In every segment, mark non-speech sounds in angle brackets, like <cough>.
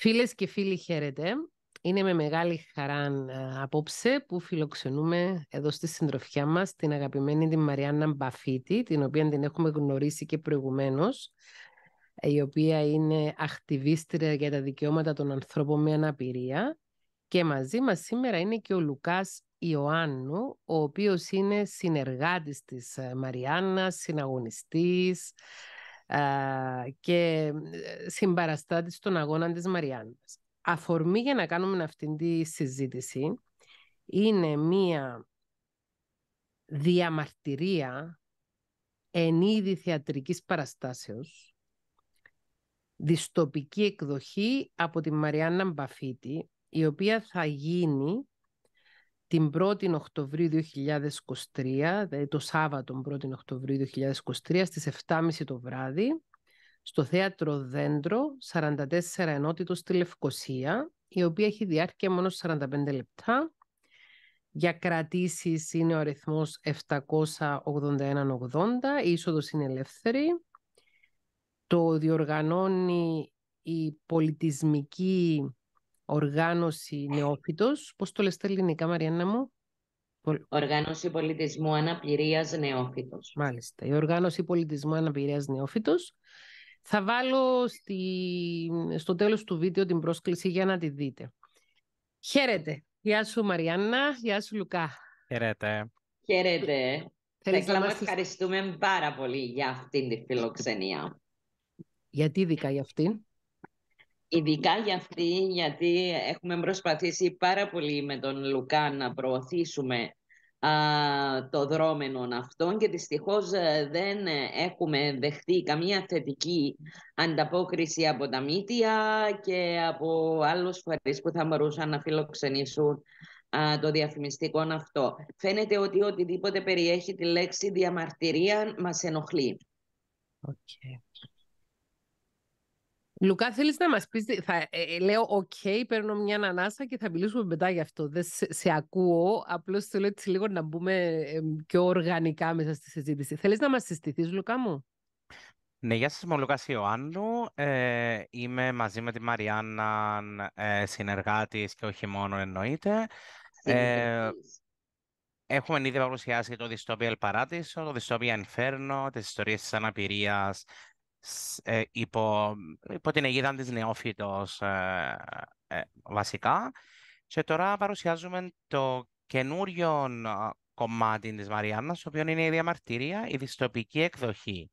Φίλες και φίλοι χαίρετε. Είναι με μεγάλη χαρά ε, απόψε που φιλοξενούμε εδώ στη συντροφιά μας την αγαπημένη την Μαριάννα Μπαφίτη, την οποία την έχουμε γνωρίσει και προηγουμένως, η οποία είναι ακτιβίστρια για τα δικαιώματα των ανθρώπων με αναπηρία και μαζί μας σήμερα είναι και ο Λουκάς Ιωάννου, ο οποίος είναι συνεργάτης της ε, Μαριάννας, συναγωνιστής, και ε, συμπαραστάτης των αγώνα της Μαριάννας. Αφορμή για να κάνουμε αυτή τη συζήτηση είναι μία διαμαρτυρία εν είδη θεατρικής παραστάσεως, διστοπική εκδοχή από τη Μαριάννα Μπαφίτη, η οποία θα γίνει την 1η Οκτωβρίου 2023, δηλαδή το Σάββατο 1η Οκτωβρίου 2023 στις 7.30 το βράδυ, στο Θέατρο Δέντρο, 44 ενότητος στη Λευκοσία, η οποία έχει διάρκεια μόνο 45 λεπτά. Για κρατήσεις είναι ο αριθμός 781-80, η είσοδος είναι ελεύθερη. Το διοργανώνει η πολιτισμική Οργάνωση νεόφυτος. Πώς το λες τα ελληνικά, Μαριάννα μου. Οργάνωση πολιτισμού αναπηρίας νεόφυτος. Μάλιστα. Η οργάνωση πολιτισμού αναπηρίας νεόφυτος. Θα βάλω στη... στο τέλος του βίντεο την πρόσκληση για να τη δείτε. Χαίρετε. Γεια σου Μαριάννα, γεια σου Λουκά. Χαίρετε. Χαίρετε. Θέλεις να ευχαριστούμε πάρα πολύ για αυτήν τη φιλοξενία. Γιατί ειδικά για αυτήν. Ειδικά για αυτή, γιατί έχουμε προσπαθήσει πάρα πολύ με τον Λουκά να προωθήσουμε το δρόμενο αυτόν και δυστυχώς ε, δεν έχουμε δεχτεί καμία θετική ανταπόκριση από τα μύτια και από άλλους φορείς που θα μπορούσαν να φιλοξενήσουν το διαφημιστικό αυτό. Φαίνεται ότι οτιδήποτε περιέχει τη λέξη διαμαρτυρία μας ενοχλεί. Λουκά, θέλεις να μας πεις. Θα, ε, ε, λέω, οκ, okay, παίρνω μια ανανάσα και θα μιλήσουμε μετά γι' αυτό. Δεν σε, ακούω. Απλώς θέλω έτσι λίγο να μπούμε πιο οργανικά μέσα στη συζήτηση. Θέλεις να μας συστηθείς, Λουκά μου. Ναι, γεια σας, είμαι ο Λουκάς Ιωάννου. Ε, είμαι μαζί με τη Μαριάννα ε, συνεργάτης και όχι μόνο εννοείται. Ε, έχουμε ήδη παρουσιάσει το El Paradiso, το «Dystopia Inferno, τις ιστορίες της αναπηρίας ε, υπό, υπό την αιγίδα της Νεόφυτος ε, ε, βασικά. Και τώρα παρουσιάζουμε το καινούριο κομμάτι της Μαριάννας, το οποίο είναι η διαμαρτυρία, η δυστοπική εκδοχή.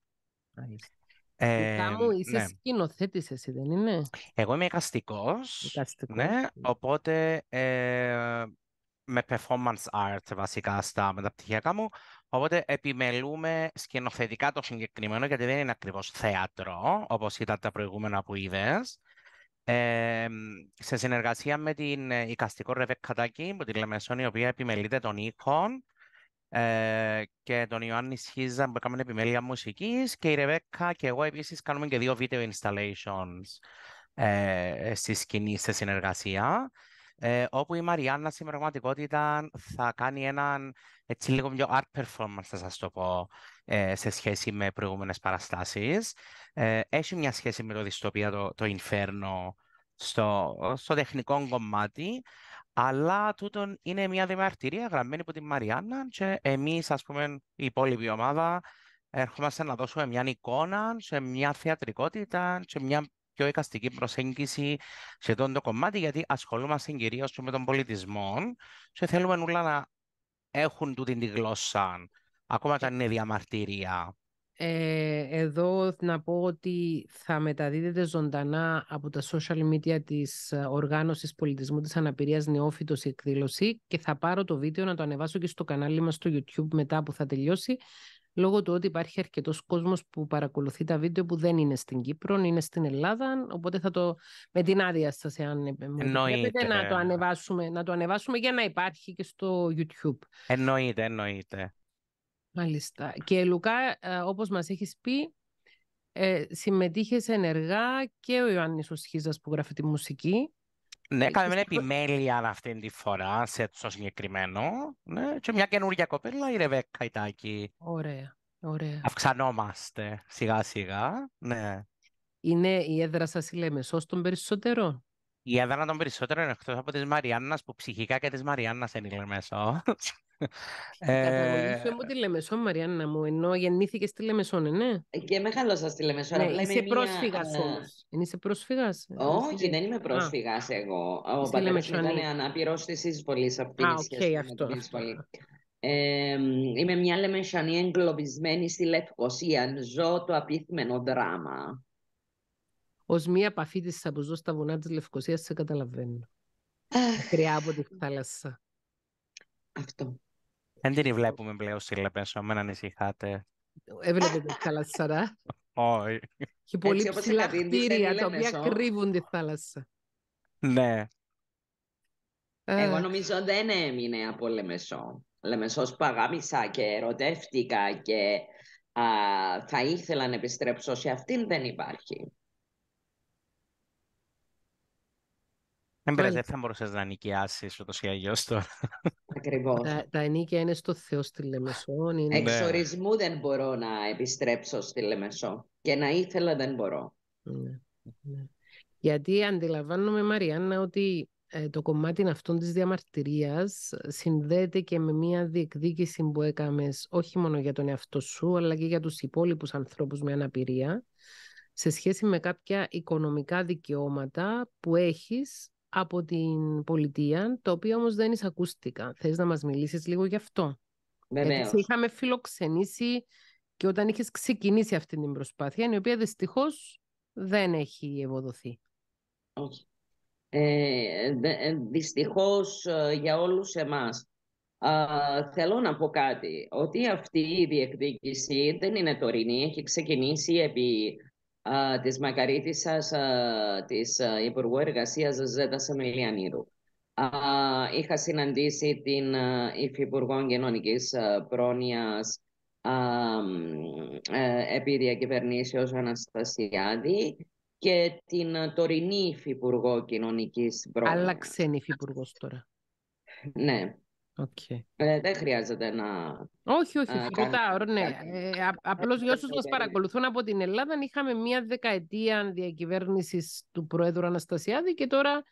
Ε, μου, είσαι ναι. σκηνοθέτης, εσύ δεν είναι. Εγώ είμαι εικαστικός, Ναι, οπότε με performance art βασικά στα μεταπτυχιακά μου. Οπότε επιμελούμε σκηνοθετικά το συγκεκριμένο, γιατί δεν είναι ακριβώς θέατρο, όπως ήταν τα προηγούμενα που είδες. σε συνεργασία με την ε, οικαστικό Ρεβέκ Κατάκη, που τη Λεμεσόν, η οποία επιμελείται των οίκων, ε, και τον Ιωάννη Σχίζα που έκαμε επιμέλεια μουσικής και η Ρεβέκα και εγώ επίσης κάνουμε και δύο video installations ε, στη σκηνή, σε συνεργασία. Ε, όπου η Μαριάννα στην πραγματικότητα θα κάνει έναν έτσι λίγο πιο art performance, θα σας το πω, ε, σε σχέση με προηγούμενες παραστάσεις. Ε, έχει μια σχέση με το δυστοπία, το, το Inferno, στο, στο τεχνικό κομμάτι, αλλά τούτο είναι μια δημαρτυρία γραμμένη από τη Μαριάννα και εμείς, ας πούμε, η υπόλοιπη ομάδα, ερχόμαστε να δώσουμε μια εικόνα σε μια θεατρικότητα, σε μια πιο εικαστική προσέγγιση σε αυτό το κομμάτι, γιατί ασχολούμαστε κυρίω με τον πολιτισμό και θέλουμε όλα να έχουν τούτη τη γλώσσα, ακόμα και ε αν είναι διαμαρτυρία. Ε, εδώ να πω ότι θα μεταδίδεται ζωντανά από τα social media της οργάνωσης πολιτισμού της αναπηρίας Νεόφιτος η εκδήλωση και θα πάρω το βίντεο να το ανεβάσω και στο κανάλι μας στο YouTube μετά που θα τελειώσει λόγω του ότι υπάρχει αρκετός κόσμος που παρακολουθεί τα βίντεο που δεν είναι στην Κύπρο, είναι στην Ελλάδα. Οπότε θα το. με την άδεια σας, εάν ε, ε, να το, ανεβάσουμε, να το ανεβάσουμε για να υπάρχει και στο YouTube. Εννοείται, εννοείται. Μάλιστα. Και Λουκά, ε, όπως μας έχεις πει, ε, συμμετείχες ενεργά και ο Ιωάννης Σχίζας που γράφει τη μουσική ναι, κανένα μια επιμέλεια αυτή τη φορά σε το συγκεκριμένο. Ναι, και μια καινούργια κοπέλα, η Ρεβέκα Ιτάκη. Ωραία, ωραία. Αυξανόμαστε σιγά σιγά, ναι. Είναι η έδρα σας λέμε, σώστον περισσότερο. Η έδανα των περισσότερων εκτός από της Μαριάννας που ψυχικά και ε, ε, της Μαριάννας είναι μέσα. είμαι μου τη Λεμεσό, Μαριάννα μου, ενώ γεννήθηκες στη Λεμεσό, ε, ναι. Και μεγάλωσα στη Λεμεσό. Ναι, είσαι πρόσφυγα όμω. Είσαι πρόσφυγας. Όχι, δεν είμαι πρόσφυγας εγώ. Ο πατέρας μου ήταν ανάπηρος της εισβολή από την αυτό. Ε, είμαι μια λεμεσανή εγκλωβισμένη στη Λευκοσία. Ζω το απίθμενο δράμα. Ως μία επαφή της ζω στα βουνά της Λευκοσίας, σε καταλαβαίνω. Μακριά από τη θάλασσα. Αυτό. Δεν την βλέπουμε πλέον σύλλαβε, μην ανησυχάτε. Έβλεπε τη θάλασσα. Όχι. Και πολύ ψηλά κτίρια τα οποία κρύβουν τη θάλασσα. Ναι. Ε. Εγώ νομίζω δεν έμεινε από Λεμεσό. Λεμεσός παγάμισα και ερωτεύτηκα και α, θα ήθελα να επιστρέψω σε αυτήν δεν υπάρχει. Δεν πειράζει, δεν θα μπορούσες να νοικιάσεις ούτως ή αλλιώς τώρα. Ακριβώς. τα, τα είναι στο Θεό στη Λεμεσό. Είναι... Εξορισμού ναι. δεν μπορώ να επιστρέψω στη Λεμεσό. Και να ήθελα δεν μπορώ. Ναι. ναι. Γιατί αντιλαμβάνομαι, Μαριάννα, ότι ε, το κομμάτι αυτών της διαμαρτυρίας συνδέεται και με μια διεκδίκηση που έκαμες όχι μόνο για τον εαυτό σου, αλλά και για τους υπόλοιπους ανθρώπους με αναπηρία σε σχέση με κάποια οικονομικά δικαιώματα που έχεις από την πολιτεία, το οποίο όμως δεν εισακούστηκα. Θες να μας μιλήσεις λίγο γι' αυτό. Βεβαίως. Ναι, ναι. είχαμε φιλοξενήσει και όταν είχες ξεκινήσει αυτή την προσπάθεια, η οποία δυστυχώς δεν έχει ευοδοθεί. Όχι. Ε, ε δυστυχώς ε, για όλους εμάς. θέλω να πω κάτι, ότι αυτή η διεκδίκηση δεν είναι τωρινή, έχει ξεκινήσει επί Τη της τη της Υπουργού Εργασίας Ζέτα Είχα συναντήσει την Υφυπουργό Κοινωνική Πρόνοια ε, επί διακυβερνήσεως Αναστασιάδη και την τωρινή Υφυπουργό Κοινωνικής Πρόνοιας. Άλλαξε η Υφυπουργός τώρα. Ναι. Okay. Ε, δεν χρειάζεται να... Όχι, όχι, να ναι. Ε, ε απλώς για όσους μας παρακολουθούν από την Ελλάδα, είχαμε μία δεκαετία διακυβέρνησης του Πρόεδρου Αναστασιάδη και τώρα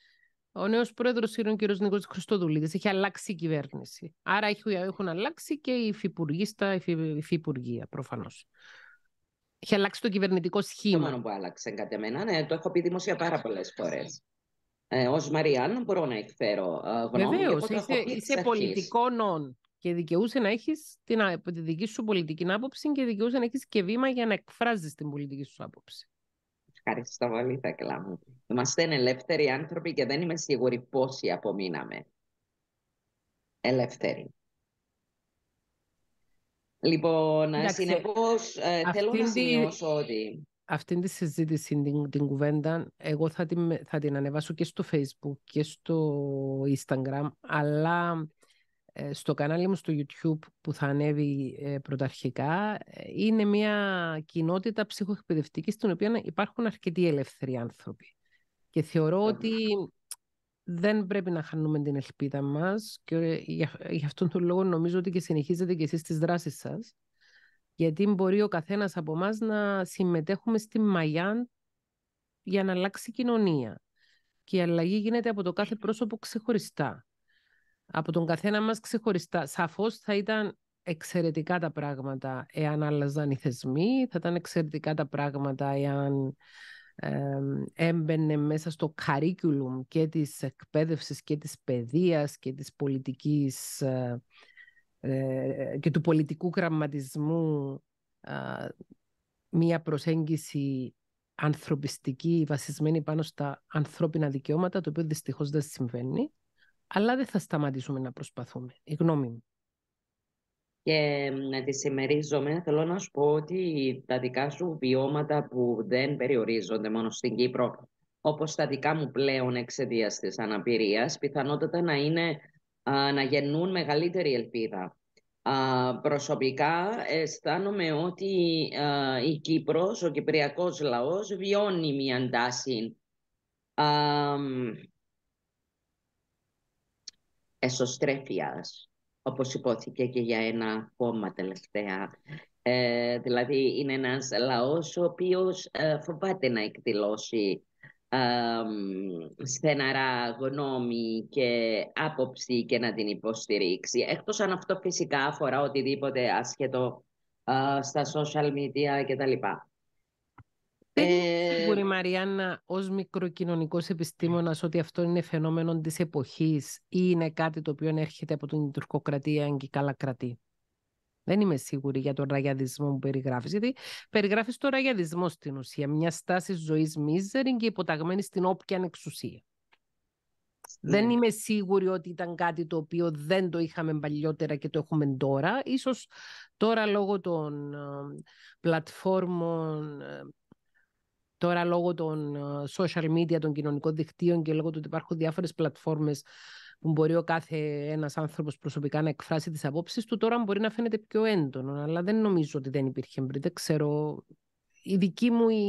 ο νέος Πρόεδρος είναι ο κ. Νίκος Χρυστοδουλίδης. Έχει αλλάξει η κυβέρνηση. Άρα έχουν αλλάξει και οι υφυπουργοί στα υφυπουργεία, προφανώς. Έχει αλλάξει το κυβερνητικό σχήμα. Το μόνο που άλλαξε κατά μένα, ναι, το έχω πει δημοσία πάρα πολλές φορές ε, ως Μαριάννα μπορώ να εκφέρω ε, γνώμη. Βεβαίως, είσαι, είσαι πολιτικό νόν και δικαιούσε να έχεις την, τη δική σου πολιτική άποψη και δικαιούσε να έχεις και βήμα για να εκφράζεις την πολιτική σου άποψη. Ευχαριστώ πολύ, Θεκλά μου. Είμαστε ελεύθεροι άνθρωποι και δεν είμαι σίγουρη πόσοι απομείναμε. Ελεύθεροι. Λοιπόν, συνεπώς ε, θέλω να σημειώσω ότι αυτή τη συζήτηση, την, την κουβέντα, εγώ θα την, θα την ανεβάσω και στο Facebook και στο Instagram, αλλά ε, στο κανάλι μου στο YouTube που θα ανέβει ε, πρωταρχικά ε, είναι μια κοινότητα ψυχοεκπαιδευτικής στην οποία υπάρχουν αρκετοί ελεύθεροι άνθρωποι. Και θεωρώ ότι δεν πρέπει να χάνουμε την ελπίδα μας και γι' αυτόν τον λόγο νομίζω ότι και συνεχίζετε και εσείς τις δράσεις σας γιατί μπορεί ο καθένας από εμάς να συμμετέχουμε στη μαγιά για να αλλάξει κοινωνία. Και η αλλαγή γίνεται από το κάθε πρόσωπο ξεχωριστά. Από τον καθένα μας ξεχωριστά. Σαφώς θα ήταν εξαιρετικά τα πράγματα εάν άλλαζαν οι θεσμοί, θα ήταν εξαιρετικά τα πράγματα εάν ε, έμπαινε μέσα στο curriculum και της εκπαίδευσης και της παιδείας και της πολιτικής ε, ε, και του πολιτικού γραμματισμού μία προσέγγιση ανθρωπιστική βασισμένη πάνω στα ανθρώπινα δικαιώματα, το οποίο δυστυχώς δεν συμβαίνει, αλλά δεν θα σταματήσουμε να προσπαθούμε. Η γνώμη μου. Και να τη συμμερίζομαι, θέλω να σου πω ότι τα δικά σου βιώματα που δεν περιορίζονται μόνο στην Κύπρο, όπως τα δικά μου πλέον εξαιτίας της αναπηρίας, πιθανότατα να είναι να γεννούν μεγαλύτερη ελπίδα. Προσωπικά αισθάνομαι ότι η Κύπρος, ο κυπριακός λαός βιώνει μια τάση εσωστρέφειας, όπως υπόθηκε και για ένα κόμμα τελευταία. Ε, δηλαδή είναι ένας λαός ο οποίος ε, φοβάται να εκδηλώσει στεναρά γνώμη και άποψη και να την υποστηρίξει. Εκτός αν αυτό φυσικά αφορά οτιδήποτε άσχετο στα social media κτλ. Δεν μπορεί ε, Μαριάννα ως μικροκοινωνικός επιστήμονας ότι αυτό είναι φαινόμενο της εποχής ή είναι κάτι το οποίο έρχεται από την τουρκοκρατία και καλά κρατεί. Δεν είμαι σίγουρη για τον ραγιαδισμό που περιγράφεις, γιατί περιγράφεις το ραγιαδισμό στην ουσία. Μια στάση ζωής μίζερη και υποταγμένη στην όποια εξουσία. Δεν ναι. είμαι σίγουρη ότι ήταν κάτι το οποίο δεν το είχαμε παλιότερα και το έχουμε τώρα. Ίσως τώρα λόγω των ε, πλατφόρμων, ε, τώρα λόγω των ε, social media, των κοινωνικών δικτύων και λόγω του ότι υπάρχουν διάφορες πλατφόρμες που μπορεί ο κάθε ένας άνθρωπος προσωπικά να εκφράσει τις απόψεις του, τώρα μπορεί να φαίνεται πιο έντονο. Αλλά δεν νομίζω ότι δεν υπήρχε πριν. Δεν ξέρω. Η δική μου η,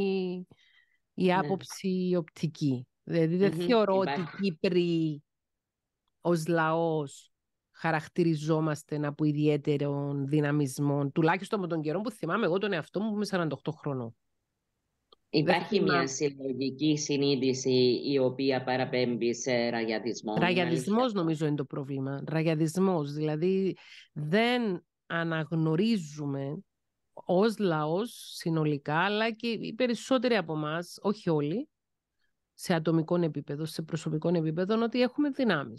η ναι. άποψη οπτική. Δηλαδή δεν θεωρώ ότι οι Κύπροι ως λαός χαρακτηριζόμαστε από ιδιαίτερων δυναμισμών, τουλάχιστον από τον καιρό που θυμάμαι εγώ τον εαυτό μου που είμαι 48 χρονών. Υπάρχει μια συλλογική συνείδηση η οποία παραπέμπει σε ραγιατισμό. Ραγιατισμό νομίζω είναι το πρόβλημα. ραγιατισμό. δηλαδή δεν αναγνωρίζουμε ως λαός συνολικά, αλλά και οι περισσότεροι από εμάς, όχι όλοι, σε ατομικό επίπεδο, σε προσωπικό επίπεδο, ότι έχουμε δυνάμεις.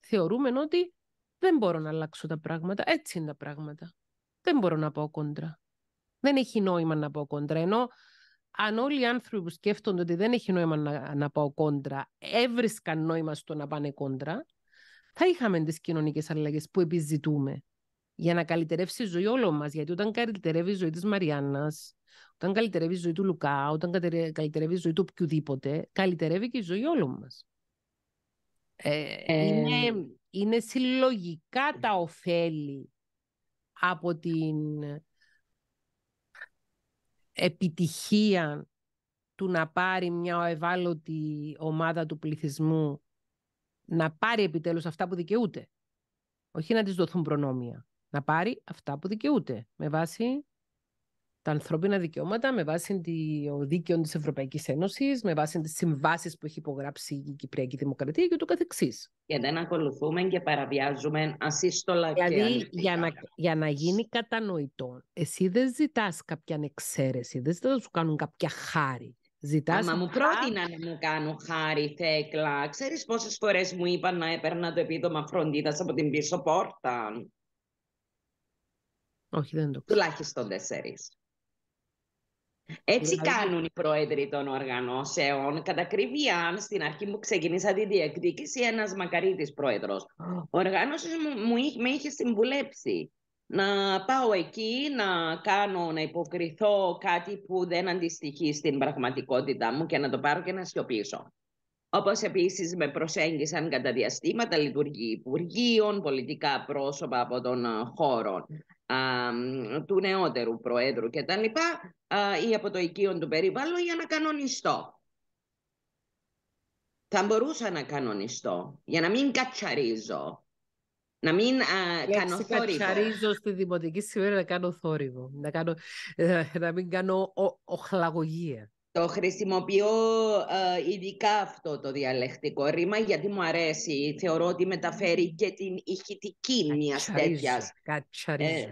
Θεωρούμε ότι δεν μπορώ να αλλάξω τα πράγματα, έτσι είναι τα πράγματα. Δεν μπορώ να πάω κόντρα. Δεν έχει νόημα να πάω κόντρα, ενώ αν όλοι οι άνθρωποι σκέφτονται ότι δεν έχει νόημα να, να πάω κόντρα, έβρισκαν νόημα στο να πάνε κόντρα, θα είχαμε τις κοινωνικές αλλαγές που επιζητούμε για να καλυτερεύσει η ζωή όλων μας. Γιατί όταν καλυτερεύει η ζωή της Μαριάννας, όταν καλυτερεύει η ζωή του Λουκά, όταν καλυτερεύει η ζωή του οποιοδήποτε, καλυτερεύει και η ζωή όλων μας. Ε, ε, είναι, είναι συλλογικά τα ωφέλη από την επιτυχία του να πάρει μια ευάλωτη ομάδα του πληθυσμού να πάρει επιτέλους αυτά που δικαιούται. Όχι να της δοθούν προνόμια. Να πάρει αυτά που δικαιούται με βάση τα ανθρώπινα δικαιώματα με βάση το δίκαιο της Ευρωπαϊκής Ένωσης, με βάση τις συμβάσεις που έχει υπογράψει η Κυπριακή Δημοκρατία και ούτω καθεξής. Και δεν ακολουθούμε και παραβιάζουμε ασύστολα δηλαδή, και Δηλαδή, για να, για γίνει κατανοητό, εσύ δεν ζητάς κάποια ανεξαίρεση, δεν ζητάς να σου κάνουν κάποια χάρη. Ζητάς Μα μου πρότεινα να μου κάνουν χάρη, Θέκλα. Ξέρεις πόσες φορές μου είπαν να έπαιρνα το επίδομα φροντίδας από την πίσω πόρτα. Όχι, δεν το ξέρω. Τουλάχιστον τέσσερις. Έτσι κάνουν οι πρόεδροι των οργανώσεων. Κατά αν στην αρχή μου ξεκινήσα τη διεκδίκηση, ένας μακαρίτης πρόεδρος οργάνωσης μου, μου, με είχε συμβουλέψει να πάω εκεί, να κάνω, να υποκριθώ κάτι που δεν αντιστοιχεί στην πραγματικότητα μου και να το πάρω και να σιωπήσω. Όπως επίσης με προσέγγισαν κατά διαστήματα λειτουργοί υπουργείων, πολιτικά πρόσωπα από τον ε, χώρο του νεότερου Προέδρου και τα λοιπά ή από το οικείο του περιβάλλον για να κανονιστώ. Θα μπορούσα να κανονιστώ για να μην κατσαρίζω. Να μην α, κάνω θόρυβο. Κατσαρίζω στη Δημοτική σήμερα να κάνω θόρυβο. Να, κάνω, ε, να μην κάνω οχλαγωγία. Το χρησιμοποιώ ε, ειδικά αυτό το διαλεκτικό ρήμα γιατί μου αρέσει. Θεωρώ ότι μεταφέρει και την ηχητική μιας τέτοια ε,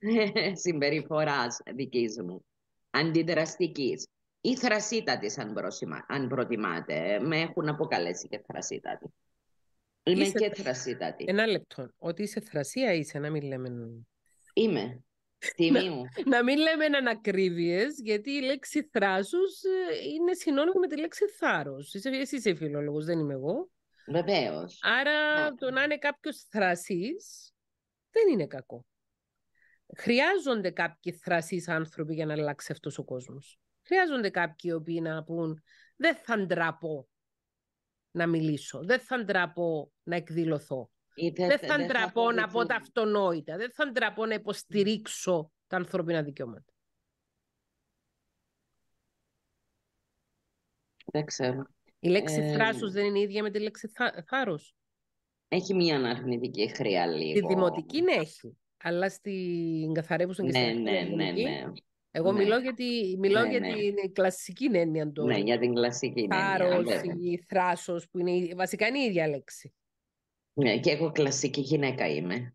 <laughs> συμπεριφοράς δικής μου. Αντιδραστικής ή θρασίτατη, αν, αν προτιμάτε. Ε, με έχουν αποκαλέσει και θρασίτατη. Είμαι και θρασίτατη. Ένα λεπτό. Ότι είσαι θρασία είσαι, να μην λέμε. Είμαι. Να, μην λέμε ανακρίβειε, γιατί η λέξη θράσος ε, είναι συνώνυμο με τη λέξη θάρρος. Εσύ είσαι φιλόλογος, δεν είμαι εγώ. Βεβαίως. Άρα ναι. το να είναι κάποιος θρασής δεν είναι κακό. Χρειάζονται κάποιοι θρασείς άνθρωποι για να αλλάξει αυτός ο κόσμος. Χρειάζονται κάποιοι οι οποίοι να πούν Δεν θα ντραπώ να μιλήσω. Δεν θα ντραπώ να εκδηλωθώ. Δεν θα ντραπώ να πω τα αυτονόητα. Δεν θα ντραπώ να υποστηρίξω τα ανθρώπινα δικαιώματα. Δεν ξέρω. Η λέξη ε... θράσος δεν είναι ίδια με τη λέξη θά... Έχει μια αναρνητική χρειά λίγο. Τη δημοτική ναι, έχει. Αλλά στην καθαρέμουσα και ναι, στην ναι, ναι, ναι, Εγώ ναι. μιλώ για, μιλώ ναι, για ναι. την κλασική έννοια του. Ναι, για την κλασική έννοια. Ναι, θάρρος, θράσος, που είναι, βασικά είναι η ίδια λέξη. Ναι, και εγώ κλασική γυναίκα είμαι.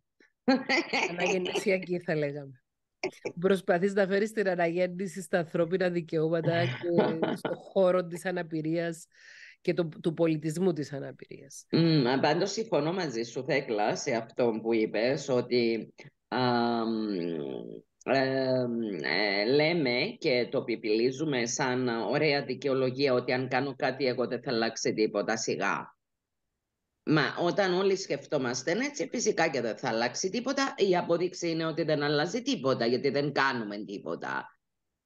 Αναγεννησιακή θα λέγαμε. Προσπαθείς να φέρεις την αναγέννηση στα ανθρώπινα δικαιώματα και στον χώρο της αναπηρίας και του πολιτισμού της αναπηρίας. Mm, πάντως συμφωνώ μαζί σου, Θέκλα, σε αυτό που είπες, ότι ε, ε, λέμε και το πιπιλίζουμε σαν ωραία δικαιολογία ότι αν κάνω κάτι εγώ δεν θα αλλάξει τίποτα σιγά. Μα όταν όλοι σκεφτόμαστε ναι, έτσι, φυσικά και δεν θα αλλάξει τίποτα. Η απόδειξη είναι ότι δεν αλλάζει τίποτα, γιατί δεν κάνουμε τίποτα.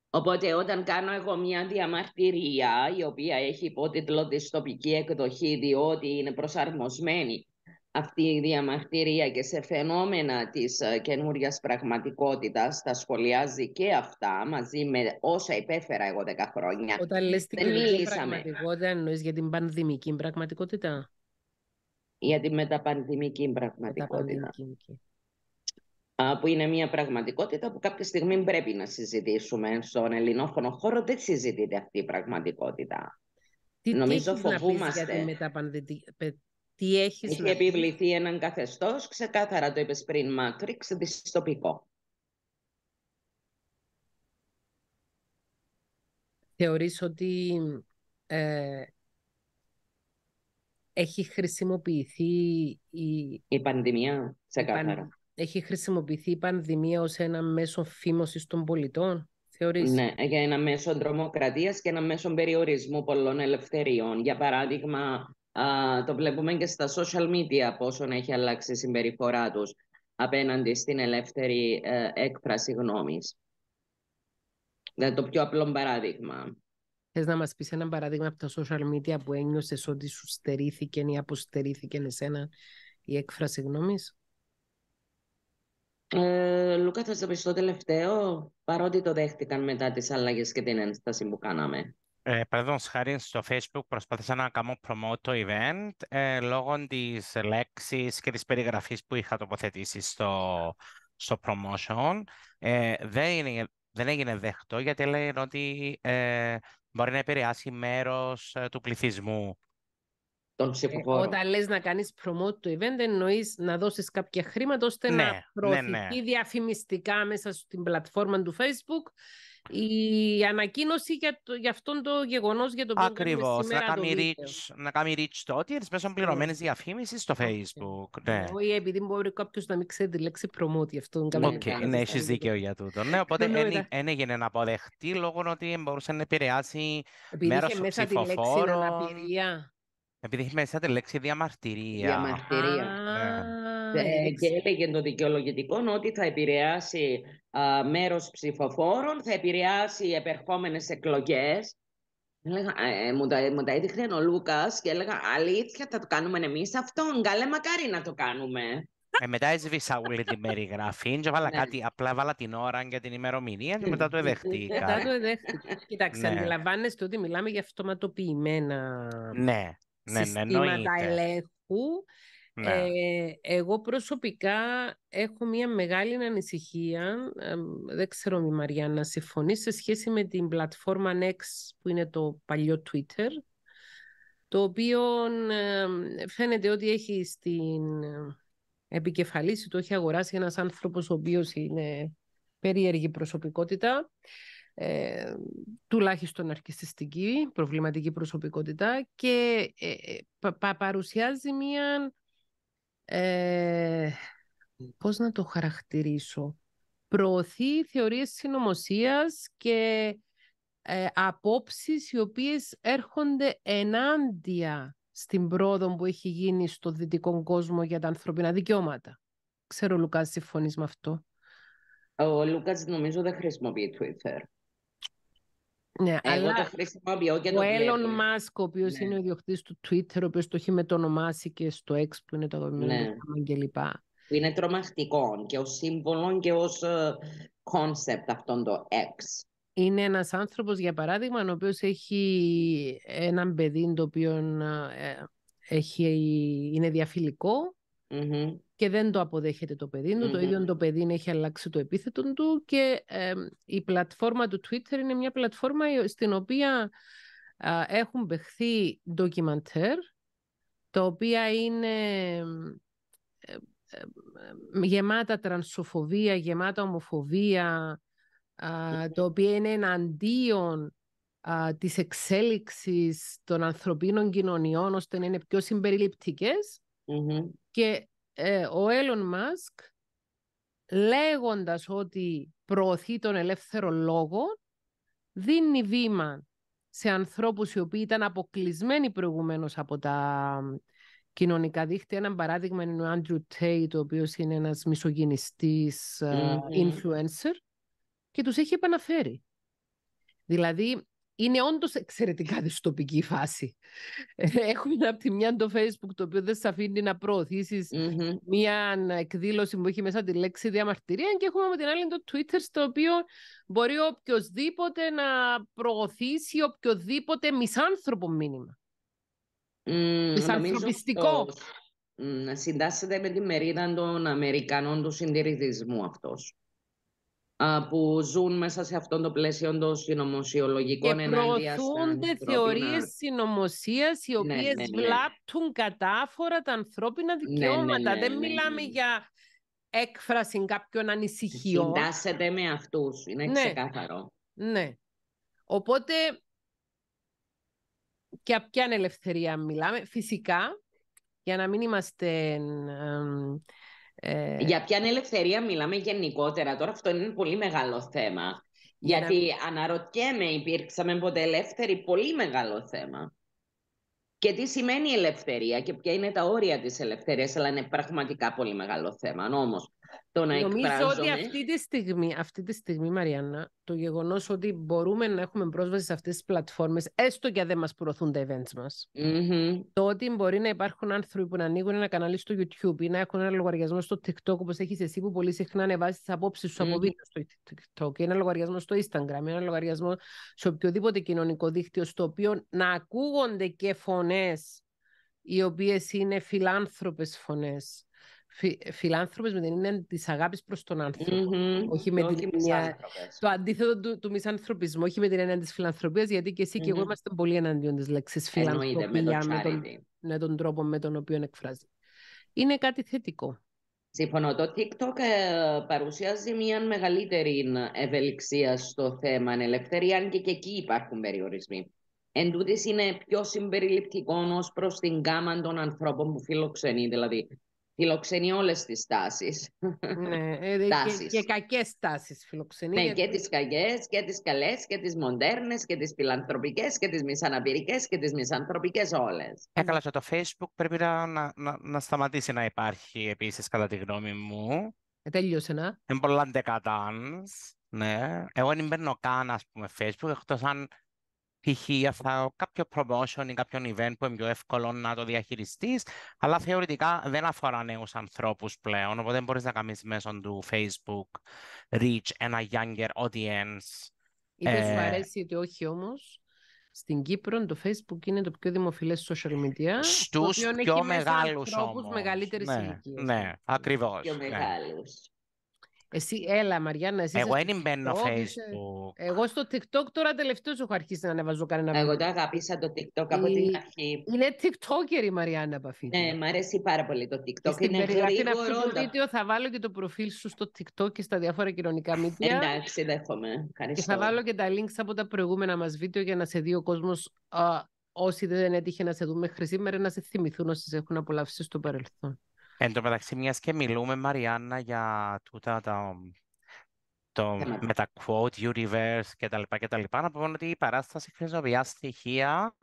Οπότε όταν κάνω εγώ μια διαμαρτυρία, η οποία έχει υπότιτλο τοπική εκδοχή», διότι είναι προσαρμοσμένη αυτή η διαμαρτυρία και σε φαινόμενα της ε, καινούρια πραγματικότητας, τα σχολιάζει και αυτά μαζί με όσα υπέφερα εγώ 10 χρόνια. Όταν λες την πραγματικότητα εννοείς για την πανδημική πραγματικότητα για τη μεταπανδημική πραγματικότητα. Μεταπανδημική. Που είναι μια πραγματικότητα που κάποια στιγμή πρέπει να συζητήσουμε. Στον ελληνόφωνο χώρο δεν συζητείται αυτή η πραγματικότητα. Τι, Νομίζω τι φοβούμαστε. Να πεις για τη τι Έχεις να επιβληθεί έναν καθεστώς, ξεκάθαρα το είπες πριν, Μάτριξ, δυστοπικό. Θεωρείς ότι ε, έχει χρησιμοποιηθεί η, πανδημία σε Έχει χρησιμοποιηθεί η πανδημία ως ένα μέσο φήμωσης των πολιτών, θεωρείς? Ναι, για ένα μέσο τρομοκρατίας και ένα μέσο περιορισμού πολλών ελευθεριών. Για παράδειγμα, το βλέπουμε και στα social media πόσο έχει αλλάξει η συμπεριφορά τους απέναντι στην ελεύθερη ε, έκφραση γνώμης. Δηλαδή, το πιο απλό παράδειγμα. Θες να μας πεις ένα παράδειγμα από τα social media που ένιωσε ότι σου στερήθηκε ή αποστερήθηκε εσένα η έκφραση εκφραση γνωμη Λούκα, θα σε πει το τελευταίο, παρότι το δέχτηκαν μετά τις αλλαγές και την ένσταση που κάναμε. Ε, Παραδείγματο χάρη στο Facebook προσπάθησα να κάνω promote το event ε, λόγω της λέξης και της περιγραφής που είχα τοποθετήσει στο, στο promotion. Ε, δεν, δεν έγινε δεχτό γιατί λένε ότι ε, μπορεί να επηρεάσει μέρος ε, του πληθυσμού. Ε, όταν λες να κάνεις promote το event, εννοείς να δώσεις κάποια χρήματα ώστε ναι, να προωθηθεί ναι, ναι. διαφημιστικά μέσα στην πλατφόρμα του Facebook η ανακοίνωση για, το, για αυτόν το γεγονός για τον Ακριβώς. Να, κάνει reach, να κάνει reach το μέσω πληρωμένης διαφήμισης στο Facebook. Ναι. Όχι, επειδή μπορεί κάποιος να μην ξέρει τη λέξη promote αυτόν αυτό. Okay. ναι, έχει δίκαιο για τούτο. Ναι, οπότε δεν έγινε να αποδεχτεί λόγω ότι μπορούσε να επηρεάσει μέρος του ψηφοφόρου. Επειδή είχε μέσα τη λέξη αναπηρία. Επειδή τη λέξη διαμαρτυρία. Διαμαρτυρία. Ε. Ε, και έλεγε το δικαιολογητικό ότι θα επηρεάσει α, μέρος ψηφοφόρων, θα επηρεάσει επερχόμενες εκλογές. Έλεγα, ε, μου, τα, μου τα έδειχνε ο Λούκας και έλεγα αλήθεια θα το κάνουμε εμείς αυτόν, καλέ μακάρι να το κάνουμε. Ε, μετά έσβησα όλη την περιγραφή και βάλα ναι. κάτι, απλά βάλα την ώρα για την ημερομηνία και μετά το ναι. εδέχτηκα. μετά το εδέχτηκα. Κοιτάξτε, ναι. αντιλαμβάνεστε ότι μιλάμε για αυτοματοποιημένα... Ναι. Ναι, ναι, συστήματα ελέγχου. Ναι. Ε, εγώ προσωπικά έχω μια μεγάλη ανησυχία, δεν ξέρω μη Μαριάννα, να συμφωνείς σε σχέση με την πλατφόρμα Next που είναι το παλιό Twitter, το οποίο φαίνεται ότι έχει στην επικεφαλής του, έχει αγοράσει ένας άνθρωπος ο οποίος είναι περίεργη προσωπικότητα. Ε, τουλάχιστον αρκισιστική, προβληματική προσωπικότητα και ε, ε, παρουσιάζει μία, πώς να το χαρακτηρίσω, προωθεί θεωρίες συνωμοσίας και ε, απόψεις οι οποίες έρχονται ενάντια στην πρόοδο που έχει γίνει στο δυτικό κόσμο για τα ανθρωπινά δικαιώματα. Ξέρω, Λουκάς, συμφωνείς με αυτό. Ο Λούκας νομίζω δεν χρησιμοποιεί Twitter. Ναι, Εγώ αλλά το χρησιμοποιώ Ο Έλλον Μάσκ, ο οποίος ναι. είναι ο ιδιοκτήτης του Twitter, ο οποίος το έχει μετονομάσει και στο X που είναι το αγαπημένο ναι. κλπ. Που είναι τρομακτικό και ως σύμβολο και ως κόνσεπτ αυτό αυτόν το X. Είναι ένας άνθρωπος, για παράδειγμα, ο οποίος έχει έναν παιδί το οποίο ε, ε, έχει, είναι διαφιλικό και δεν το αποδέχεται το παιδί του. Το ίδιο το παιδί έχει αλλάξει το επίθετο του και η πλατφόρμα του Twitter είναι μια πλατφόρμα στην οποία έχουν παιχθεί ντοκιμαντέρ, τα οποία είναι γεμάτα τρανσοφοβία, γεμάτα τα το είναι εναντίον της εξέλιξης των ανθρωπίνων κοινωνιών, ώστε να είναι πιο συμπεριληπτικές και ε, ο Έλλον Μάσκ, λέγοντας ότι προωθεί τον ελεύθερο λόγο, δίνει βήμα σε ανθρώπους οι οποίοι ήταν αποκλεισμένοι προηγουμένως από τα κοινωνικά δίχτυα. Ένα παράδειγμα είναι ο Andrew Τέιτ, ο οποίος είναι μισογυνιστής ε, influencer και τους έχει επαναφέρει. Δηλαδή, είναι όντως εξαιρετικά δυστοπική η φάση. Ε, έχουμε από τη μια το Facebook το οποίο δεν σε αφήνει να προωθησει mm μια εκδήλωση που έχει μέσα τη λέξη διαμαρτυρία και έχουμε με την άλλη το Twitter στο οποίο μπορεί οποιοδήποτε να προωθήσει οποιοδήποτε μισάνθρωπο μήνυμα. Mm, Μισανθρωπιστικό. Να συντάσσεται με τη μερίδα των Αμερικανών του συντηρητισμού αυτός που ζουν μέσα σε αυτόν το πλαίσιο των συνωμοσιολογικών εναντίον. Και προωθούνται θεωρίες συνωμοσίας οι ναι, οποίες ναι, ναι, βλάπτουν κατάφορα τα ανθρώπινα ναι, δικαιώματα. Δεν μιλάμε για έκφραση κάποιων ανησυχιών. Συντάσσεται με αυτούς, είναι ξεκάθαρο. Ναι. Οπότε, και από ποιαν ελευθερία μιλάμε, φυσικά, για να μην είμαστε... Ε... Για ποια ελευθερία μιλάμε γενικότερα. Τώρα αυτό είναι πολύ μεγάλο θέμα. Ναι, Γιατί ναι. αναρωτιέμαι, υπήρξαμε ποτέ ελεύθεροι, πολύ μεγάλο θέμα. Και τι σημαίνει ελευθερία και ποια είναι τα όρια της ελευθερίας, αλλά είναι πραγματικά πολύ μεγάλο θέμα. Όμως, το να Νομίζω ότι αυτή τη στιγμή, αυτή τη στιγμή Μαριάννα, το γεγονός ότι μπορούμε να έχουμε πρόσβαση σε αυτές τις πλατφόρμες, έστω και αν δεν μας προωθούν τα events μας, mm-hmm. το ότι μπορεί να υπάρχουν άνθρωποι που να ανοίγουν ένα κανάλι στο YouTube ή να έχουν ένα λογαριασμό στο TikTok, όπως έχεις εσύ που πολύ συχνά ανεβάζει τις απόψεις σου mm από βίντεο στο TikTok, ή ένα λογαριασμό στο Instagram, ή ένα λογαριασμό σε οποιοδήποτε κοινωνικό δίκτυο, στο οποίο να ακούγονται και φωνές οι οποίες είναι φιλάνθρωπες φωνές φιλάνθρωπες με την έννοια της αγάπης προς τον ανθρωπο Όχι με την έννοια. Το αντίθετο του, του μισανθρωπισμού, όχι με την έννοια της φιλανθρωπίας, γιατί και εσύ mm-hmm. και εγώ είμαστε πολύ εναντίον της λέξης φιλανθρωπία με, το με, τον, με τρόπο με τον οποίο εκφράζει. Είναι κάτι θετικό. Συμφωνώ. Το TikTok ε, παρουσιάζει μια μεγαλύτερη ε, ευελιξία στο θέμα ελευθερία, αν και, και εκεί υπάρχουν περιορισμοί. Εν τούτης είναι πιο συμπεριληπτικό ως προς την γάμα των ανθρώπων που φιλοξενεί. Δηλαδή, φιλοξενεί όλες τις τάσεις. Ναι, ε, ε, και, και κακές τάσεις φιλοξενεί. Ναι, και τις κακές και τις καλές και τις μοντέρνες και τις φιλανθρωπικές και τις μισαναπηρικές και τις μισανθρωπικές όλες. Ε, το Facebook πρέπει να, να, σταματήσει να υπάρχει επίσης, κατά τη γνώμη μου. Ε, τελείωσε, να. Είναι πολλά Ναι. Εγώ δεν παίρνω καν, ας πούμε, Facebook, εκτός αν π.χ. κάποιο promotion ή κάποιον event που είναι πιο εύκολο να το διαχειριστείς, αλλά θεωρητικά δεν αφορά νέους ανθρώπους πλέον. Οπότε δεν μπορείς να κάνεις μέσω του Facebook reach ένα younger audience. Ε, ή ε... σου αρέσει ότι όχι όμως. Στην Κύπρο το Facebook είναι το πιο δημοφιλές social media. Στου πιο μεγάλου όμως. μεγαλύτερης ναι, ηλικίας. Ναι, ακριβώς. Πιο ναι. Εσύ, έλα Μαριάννα, εσύ... Εγώ δεν μπαίνω Facebook. Εγώ στο TikTok τώρα τελευταίο έχω αρχίσει να ανεβαζώ κανένα βίντεο. Εγώ το αγάπησα το TikTok από την αρχή. Είναι TikToker η Μαριάννα Παφή. Ναι, μου αρέσει πάρα πολύ το TikTok. Στην είναι περιγραφή αυτού του βίντεο θα βάλω και το προφίλ σου στο TikTok και στα διάφορα κοινωνικά μήτια. Εντάξει, δέχομαι. Ευχαριστώ. Και θα βάλω και τα links από τα προηγούμενα μας βίντεο για να σε δει ο κόσμος όσοι δεν έτυχε να σε δούμε μέχρι σήμερα να σε θυμηθούν όσοι έχουν απολαύσει στο παρελθόν. Εν τω μεταξύ, μιας και μιλούμε, Μαριάννα, για τούτα το, με τα quote, universe κτλ. Να πούμε ότι η παράσταση χρησιμοποιεί στοιχεία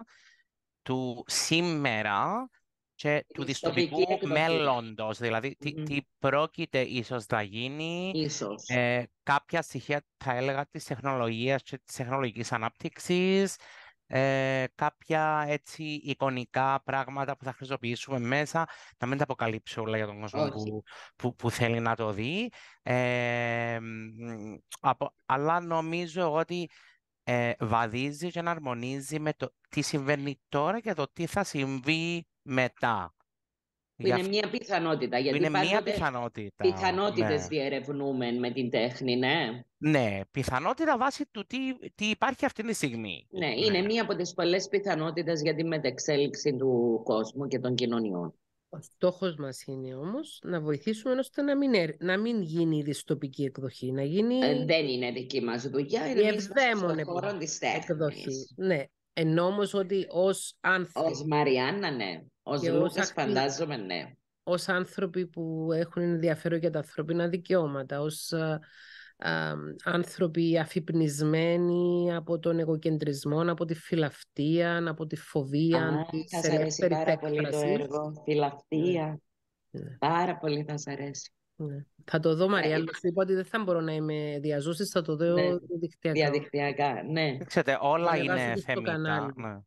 του σήμερα και του δυστοπικου μέλλοντο, μέλλοντος. Δηλαδή, mm-hmm. τι, πρόκειται ίσως να γίνει, ε, κάποια στοιχεία, θα έλεγα, της τεχνολογίας και της τεχνολογικής ανάπτυξης, ε, κάποια έτσι εικονικά πράγματα που θα χρησιμοποιήσουμε μέσα, να μην τα αποκαλύψω όλα για τον κόσμο που, που, θέλει να το δει. Ε, από, αλλά νομίζω ότι ε, βαδίζει και να αρμονίζει με το τι συμβαίνει τώρα και το τι θα συμβεί μετά είναι μια πιθανότητα. Γιατί είναι μια πιθανότητα. Πιθανότητες ναι. διερευνούμε με την τέχνη, ναι. Ναι, πιθανότητα βάσει του τι, τι υπάρχει αυτή τη στιγμή. Ναι, ναι. είναι μία από τις πολλές πιθανότητες για τη μετεξέλιξη του κόσμου και των κοινωνιών. Ο στόχος μας είναι όμως να βοηθήσουμε ώστε να μην, γίνει η δυστοπική εκδοχή. Να γίνει... Ε, δεν είναι δική μας δουλειά. Είναι η εκδοχή. Ναι. Ενώ όμως ότι ως άνθρωποι. Ως Μαριάννα, ναι. Ως Λούκα, φαντάζομαι, ναι. Ως άνθρωποι που έχουν ενδιαφέρον για τα ανθρωπίνα δικαιώματα, ως ε, ε, άνθρωποι αφυπνισμένοι από τον εγωκεντρισμό, από τη φιλαυτία, από τη φοβία. Α, θα σας αρέσει πάρα πολύ το έργο. Φιλαυτία. Ναι. Πάρα πολύ θα σα αρέσει. Ναι. Θα το δω, Μαρία. Ε, σου είπα ότι δεν θα μπορώ να είμαι διαζούσης, θα το δω ναι. διαδικτυακά. ναι. Ξέρετε, όλα είναι θεμητά. Ναι.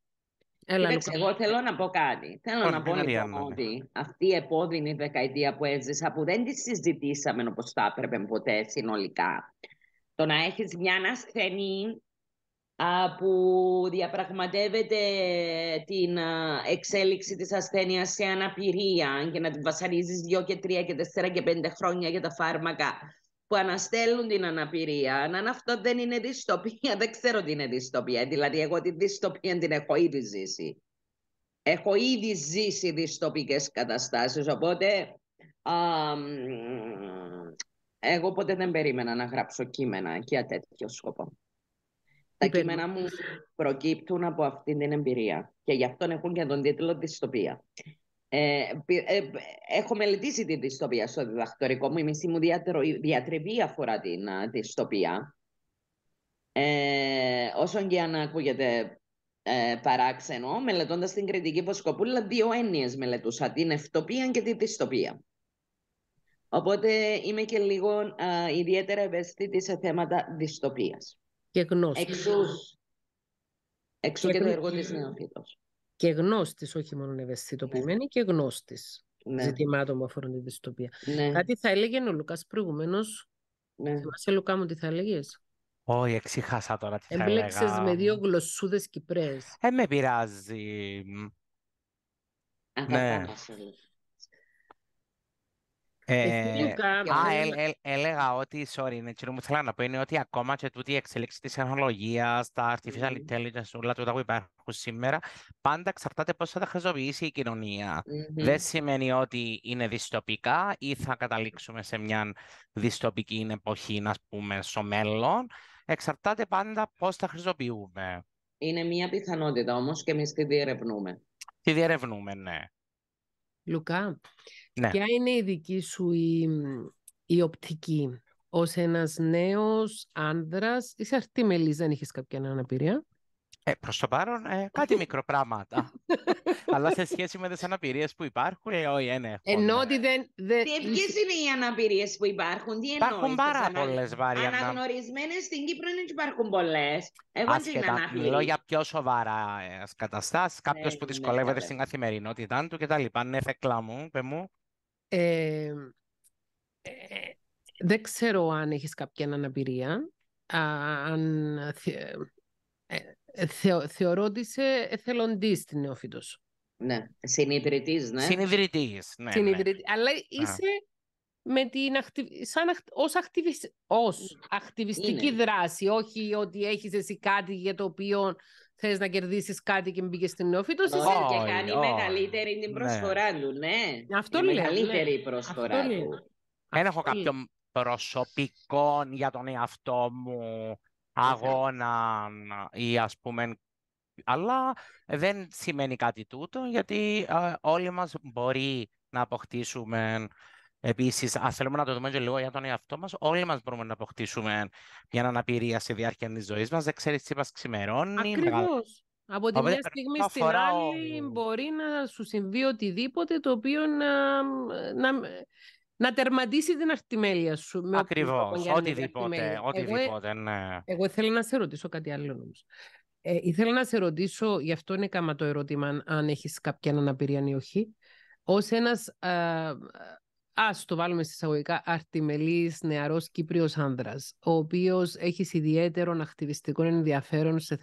Έλα, εγώ θέλω να πω κάτι. Θέλω να πω λοιπόν ναι. ότι αυτή η επώδυνη δεκαετία που έζησα, που δεν τη συζητήσαμε όπως θα έπρεπε ποτέ συνολικά, το να έχεις μια ασθενή που διαπραγματεύεται την εξέλιξη της ασθένειας σε αναπηρία και να την βασανίζεις δύο και τρία και τεσσέρα και πέντε χρόνια για τα φάρμακα που αναστέλουν την αναπηρία. Αν αυτό δεν είναι δυστοπία, δεν ξέρω τι είναι δυστοπία. Ε, δηλαδή, εγώ τη δυστοπία την έχω ήδη ζήσει. Έχω ήδη ζήσει δυστοπικές καταστάσεις, οπότε... Α, εγώ ποτέ δεν περίμενα να γράψω κείμενα για τέτοιο σκοπό. Τα κείμενα μου προκύπτουν από αυτή την εμπειρία και γι' αυτό έχουν και τον τίτλο «Δυστοπία». Ε, ε έχω μελετήσει την δυστοπία στο διδακτορικό μου. Η μισή μου διατριβή αφορά την α, δυστοπία. Ε, όσον και αν ακούγεται ε, παράξενο, μελετώντας την κριτική ποσκοπούλα δύο έννοιες μελετούσα, την ευτοπία και τη δυστοπία. Οπότε είμαι και λίγο ιδιαίτερα ευαίσθητη σε θέματα δυστοπίας. Και γνώστης. Εξούς. Εξού και, και το έργο της Και γνώστης, όχι μόνο ευαισθητοποιημένη, ναι. και γνώστης. Ναι. Ζητημάτων που αφορούν την δυστοπία. Ναι. Κάτι θα έλεγε ο Λουκάς προηγουμένως. Ναι. Θυμάσαι, Λουκά μου, τι θα έλεγες. Όχι, εξήχασα τώρα τι θα έλεγα. Εμπλέξες με δύο γλωσσούδες Κυπρές. Ε, με πειράζει. Αν ναι. Ε, α, έλεγα ότι, sorry, εκείνο που θέλω να πω είναι ότι ακόμα και τούτη η εξέλιξη της τεχνολογίας, τα artificial intelligence, όλα τούτα που υπάρχουν σήμερα, πάντα εξαρτάται πώς θα τα χρησιμοποιήσει η κοινωνια Δεν σημαίνει ότι είναι δυστοπικά ή θα καταλήξουμε σε μια δυστοπική εποχή, να πούμε, στο μέλλον. Εξαρτάται πάντα πώς τα χρησιμοποιούμε. Είναι μια πιθανότητα όμως και εμείς τη διερευνούμε. Τη διερευνούμε, ναι. Λουκά, ναι. ποια είναι η δική σου η, η οπτική ως ένας νέος άνδρας, είσαι αρτιμελής, δεν είχες κάποια αναπηρία. Ε, προς το παρόν, ε, κάτι πράγματα. <laughs> Αλλά σε σχέση με τις αναπηρίες που υπάρχουν, ε, όχι, δεν έχουν. Ενώ ε. ότι δεν... Τι ποιες είναι οι αναπηρίες που υπάρχουν, τι εννοείς. Υπάρχουν πάρα πολλές βάρια. Αναγνωρισμένες στην Κύπρο δεν υπάρχουν πολλές. Εγώ Άσχετα, μιλώ για πιο σοβαρά ε, καταστάσεις, ναι, κάποιος που ναι, δυσκολεύεται ναι, στην καθημερινότητά του κτλ. Ναι, θεκλά μου, πε μου. Ε, δεν ξέρω αν έχεις κάποια αναπηρία. αν ε, ε, θεω, θεωρώ ότι είσαι εθελοντής στην Ναι. Συνειδητή, ναι. Συνειδητής. Ναι, Συνειδητής. ναι. ναι, ναι. Αλλά είσαι με την ακτιβ... σαν ως, ως ακτιβιστική δράση, όχι ότι έχεις εσύ κάτι για το οποίο θες να κερδίσεις κάτι και μπήκες στην νεοφύτο. Όχι, και κάνει μεγαλύτερη την ναι. προσφορά του, ναι. Αυτό Μεγαλύτερη η προσφορά του. Δεν έχω κάποιο προσωπικό για τον εαυτό μου αγώνα ή ας πούμε αλλά δεν σημαίνει κάτι τούτο γιατί όλοι μας μπορεί να αποκτήσουμε Επίσης, ας θέλουμε να το δούμε και λίγο για τον εαυτό μας. Όλοι μας μπορούμε να αποκτήσουμε μια αναπηρία στη διάρκεια της ζωής μας. Δεν ξέρεις τι μας ξημερώνει. Ακριβώς. Από τη μια στιγμή στην άλλη μπορεί να σου συμβεί οτιδήποτε το οποίο να, να, να τερματίσεις την αρτιμέλεια σου. Με Ακριβώ. Οτιδήποτε. εγώ, ε, ναι. θέλω να σε ρωτήσω κάτι άλλο όμω. Ε, ήθελα να σε ρωτήσω, γι' αυτό είναι κάμα το ερώτημα, αν έχεις κάποια αναπηρία ή όχι. Ως ένας, α, ας το βάλουμε στις αγωγικά, αρτιμελής νεαρός Κύπριος άνδρας, ο οποίος έχει ιδιαίτερο ακτιβιστικό ενδιαφέρον σε,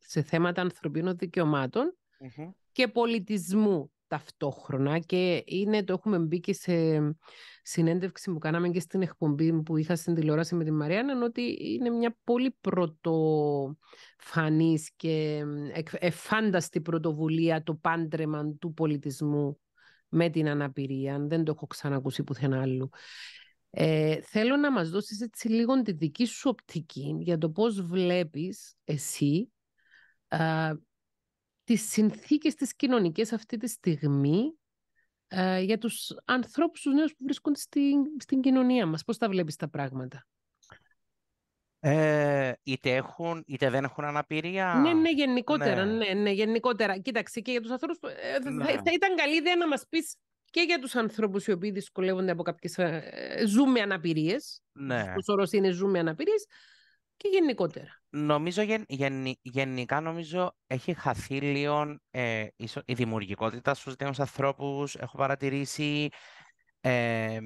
σε θέματα ανθρωπίνων και πολιτισμού ταυτόχρονα και είναι, το έχουμε μπει και σε συνέντευξη που κάναμε και στην εκπομπή που είχα στην τηλεόραση με τη Μαριάννα ότι είναι μια πολύ πρωτοφανής και εφάνταστη πρωτοβουλία το πάντρεμα του πολιτισμού με την αναπηρία. Δεν το έχω ξανακούσει πουθενά άλλου. Ε, θέλω να μας δώσεις έτσι λίγο τη δική σου οπτική για το πώς βλέπεις εσύ τις συνθήκες τη κοινωνικές αυτή τη στιγμή ε, για τους ανθρώπους, τους νέους που βρίσκονται στην, στην κοινωνία μας. Πώς τα βλέπεις τα πράγματα. Ε, είτε έχουν, είτε δεν έχουν αναπηρία. Ναι, ναι, γενικότερα. Ναι. ναι, ναι γενικότερα. Κοίταξε και για τους ανθρώπους. που... Ε, ναι. θα, ήταν καλή ιδέα να μας πεις και για τους ανθρώπους οι οποίοι δυσκολεύονται από κάποιες... Ε, ζούμε αναπηρίες. Ναι. Ο όρος είναι ζούμε αναπηρίες και γενικότερα. Νομίζω γεν, γενικά νομίζω έχει χαθεί λίγο ε, η δημιουργικότητα στους νέους ανθρώπους, έχω παρατηρήσει. Ε,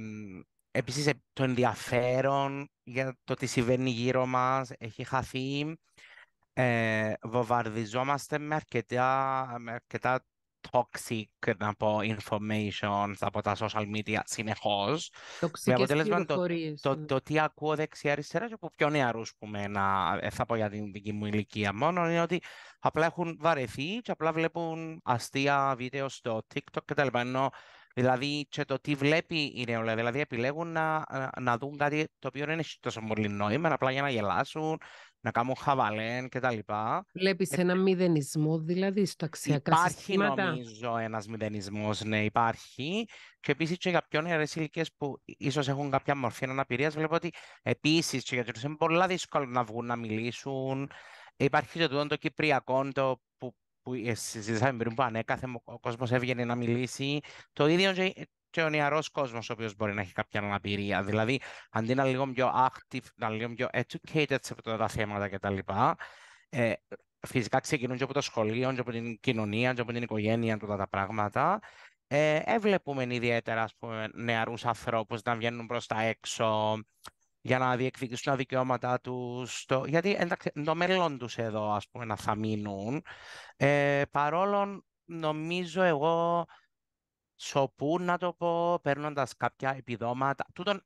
επίσης το ενδιαφέρον για το τι συμβαίνει γύρω μας έχει χαθεί. Ε, βοβαρδιζόμαστε με αρκετά, με αρκετά toxic να πω, information από τα social media συνεχώς. Τοξικές με αποτέλεσμα ναι. το, τι ακούω δεξιά-αριστερά και από πιο νεαρούς που μένα, ε, θα πω για την δική μου ηλικία μόνο, είναι ότι απλά έχουν βαρεθεί και απλά βλέπουν αστεία βίντεο στο TikTok κτλ. Ενώ Δηλαδή, και το τι βλέπει η νεολαία. Δηλαδή, επιλέγουν να, να, να δουν κάτι το οποίο δεν έχει τόσο πολύ νόημα, απλά για να γελάσουν, να κάνουν χαβαλέν και κτλ. Βλέπεις ε, ένα μηδενισμό δηλαδή στο αξιακά υπάρχει, συστήματα. Υπάρχει νομίζω ένας μηδενισμός, ναι, υπάρχει. Και επίσης και για πιο νεαρές ηλικίες που ίσως έχουν κάποια μορφή αναπηρίας, βλέπω ότι επίσης και για τους είναι πολύ δύσκολο να βγουν να μιλήσουν. Υπάρχει και το, το κυπριακό το που, που ε, συζητήσαμε πριν που ο κόσμος έβγαινε να μιλήσει. Το ίδιο και ο νεαρός κόσμος, ο οποίος μπορεί να έχει κάποια αναπηρία. Δηλαδή, αντί να είναι λίγο πιο active, να είναι λίγο πιο educated σε αυτά τα θέματα κτλ. Ε, φυσικά ξεκινούν και από το σχολείο, και από την κοινωνία, και από την οικογένεια, τούτα τα πράγματα. Ε, έβλεπουμε ιδιαίτερα νεαρούς ανθρώπους, να βγαίνουν προς τα έξω για να διεκδικήσουν τα δικαιώματά τους. Γιατί εντάξει, το μέλλον τους εδώ ας πούμε, να θα μείνουν. Ε, παρόλο νομίζω εγώ σοπού, να το πω, παίρνοντας κάποια επιδόματα. Τούτον,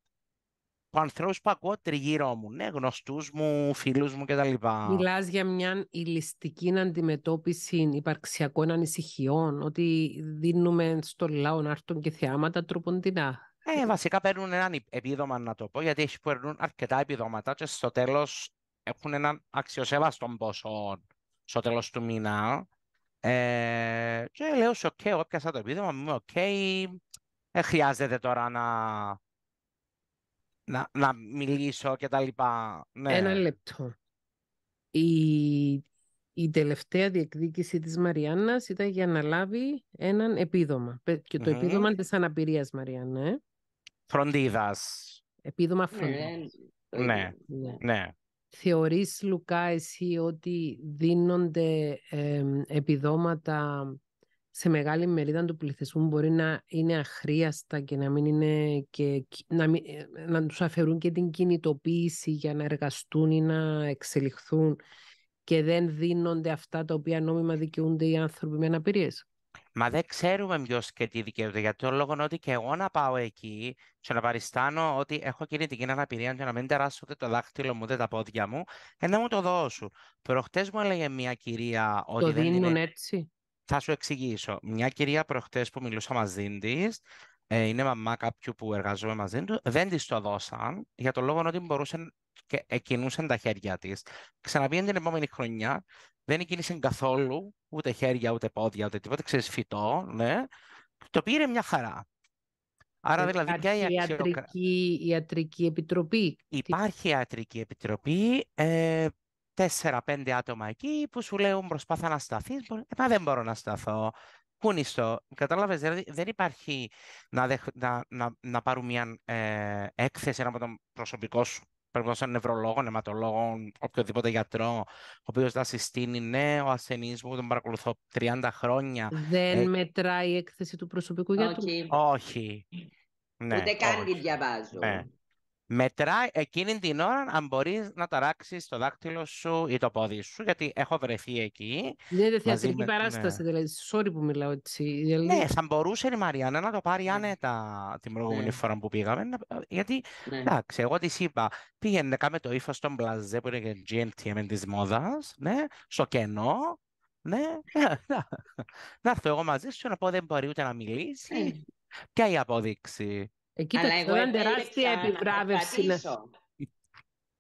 που ανθρώπους που ακούω τριγύρω μου, ναι, γνωστούς μου, φίλους μου κτλ. Μιλάς για μια ηλιστική αντιμετώπιση υπαρξιακών ανησυχιών, ότι δίνουμε στο λαό έρθουν και θεάματα τροποντινά. Ε, βασικά παίρνουν έναν επίδομα να το πω, γιατί έχει παίρνουν αρκετά επιδόματα και στο τέλος έχουν έναν αξιοσέβαστο ποσό στο τέλος του μήνα. Ε, και λέω, οκ, okay, εγώ έπιασα το επίδομα, μου οκ, okay, ε, χρειάζεται τώρα να, να, μιλήσω και τα λοιπά. Ναι. Ένα λεπτό. Η, η τελευταία διεκδίκηση της Μαριάννας ήταν για να λάβει έναν επίδομα. Και το επίδομα της αναπηρίας, Μαριάννα. Ε. Φροντίδας. Επίδομα ναι, φροντίδας. ναι. ναι. ναι. Θεωρείς, Λουκά, εσύ ότι δίνονται επιδόματα σε μεγάλη μερίδα του πληθυσμού μπορεί να είναι αχρίαστα και να μην να, ε, να τους αφαιρούν και την κινητοποίηση για να εργαστούν ή να εξελιχθούν και δεν δίνονται αυτά τα οποία νόμιμα δικαιούνται οι άνθρωποι με αναπηρίες. Μα δεν ξέρουμε ποιος και τι δικαιούται. Για τον λόγο ότι και εγώ να πάω εκεί και να παριστάνω ότι έχω κινητική αναπηρία και να μην τεράσω ούτε το δάχτυλο μου ούτε τα πόδια μου, και ε, να μου το δώσουν. Προχτές μου έλεγε μια κυρία ότι. Το δίνουν έτσι. Θα σου εξηγήσω. Μια κυρία προχτές που μιλούσα μαζί της, ε, είναι μαμά κάποιου που εργαζόμαι μαζί του, δεν της το δώσαν για τον λόγο ότι μπορούσε και εκκινούσαν τα χέρια της. Ξαναπήγαινε την επόμενη χρονιά, δεν εκκίνησε καθόλου ούτε χέρια, ούτε πόδια, ούτε τίποτα. Ξέρεις, φυτό, ναι. Το πήρε μια χαρά. Άρα δηλαδή και η αξιοκρα... ιατρική επιτροπή. Υπάρχει ιατρική επιτροπή. Ε, Τέσσερα-πέντε άτομα εκεί που σου λέουν προσπάθα να σταθείς. Ε, μα δεν μπορώ να σταθώ. Κούνιστο. Κατάλαβες, δηλαδή δεν υπάρχει να, δεχ... να, να, να πάρουν μια ε, έκθεση από τον προσωπικό σου έναν νευρολόγο, αιματολόγων, οποιοδήποτε γιατρό, ο οποίος θα συστήνει ναι, ο ασθενή μου τον παρακολουθώ 30 χρόνια. Δεν ε, μετράει η έκθεση του προσωπικού γιατρού. Όχι. Όχι. Ναι, Ούτε καν τη διαβάζω. Ναι. Μετράει εκείνη την ώρα αν μπορείς να ταράξεις το δάκτυλο σου ή το πόδι σου, γιατί έχω βρεθεί εκεί. είναι θεατρική με... παράσταση, ναι. δηλαδή. Sorry που μιλάω έτσι. Ναι, δηλαδή... Ναι, θα μπορούσε η Μαριάννα να το πάρει ναι. άνετα την προηγούμενη ναι. φορά που πήγαμε. Γιατί, ναι. εντάξει, εγώ της είπα, πήγαινε κάμε το ύφος των Μπλαζέ που είναι και GNTM της μόδας, ναι, στο κενό. Ναι, <laughs> να έρθω εγώ μαζί σου να πω δεν μπορεί ούτε να μιλήσει. Ποια η απόδειξη. Εκεί Αλλά εγώ επέλεξα τεράστια επιβράβευση. Ναι.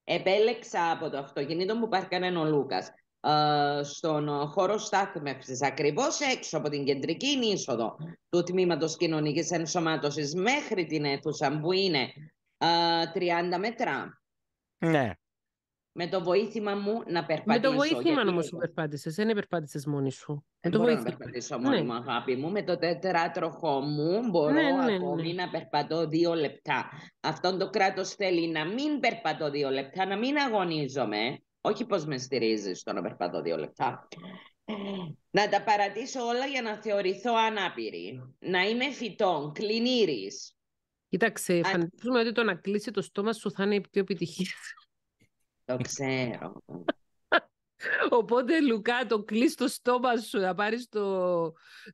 επέλεξα από το αυτοκίνητο που πάρκανε κανέναν ο Λούκας ε, στον χώρο στάθμευσης ακριβώς έξω από την κεντρική είσοδο του τμήματος κοινωνικής ενσωμάτωσης μέχρι την αίθουσα που είναι 30 ε, μέτρα. Ναι με το βοήθημα μου να περπατήσω. Με το βοήθημα μου όμω σου περπάτησες, δεν περπάτησε μόνη σου. Δεν μπορώ να περπατήσω ναι. μόνη μου, αγάπη μου. Με το τετράτροχό μου μπορώ ναι, ναι, ακόμη να περπατώ δύο λεπτά. Αυτό το κράτος θέλει να μην περπατώ δύο λεπτά, να μην αγωνίζομαι. Όχι πώ με στηρίζεις στο να περπατώ δύο λεπτά. Να τα παρατήσω όλα για να θεωρηθώ ανάπηρη. Να είμαι φυτόν, κλινήρη. Κοίταξε, φαντάζομαι ότι το να κλείσει το στόμα σου θα είναι πιο επιτυχία. Το ξέρω. Οπότε, Λουκά, το κλείς το στόμα σου, να πάρεις το,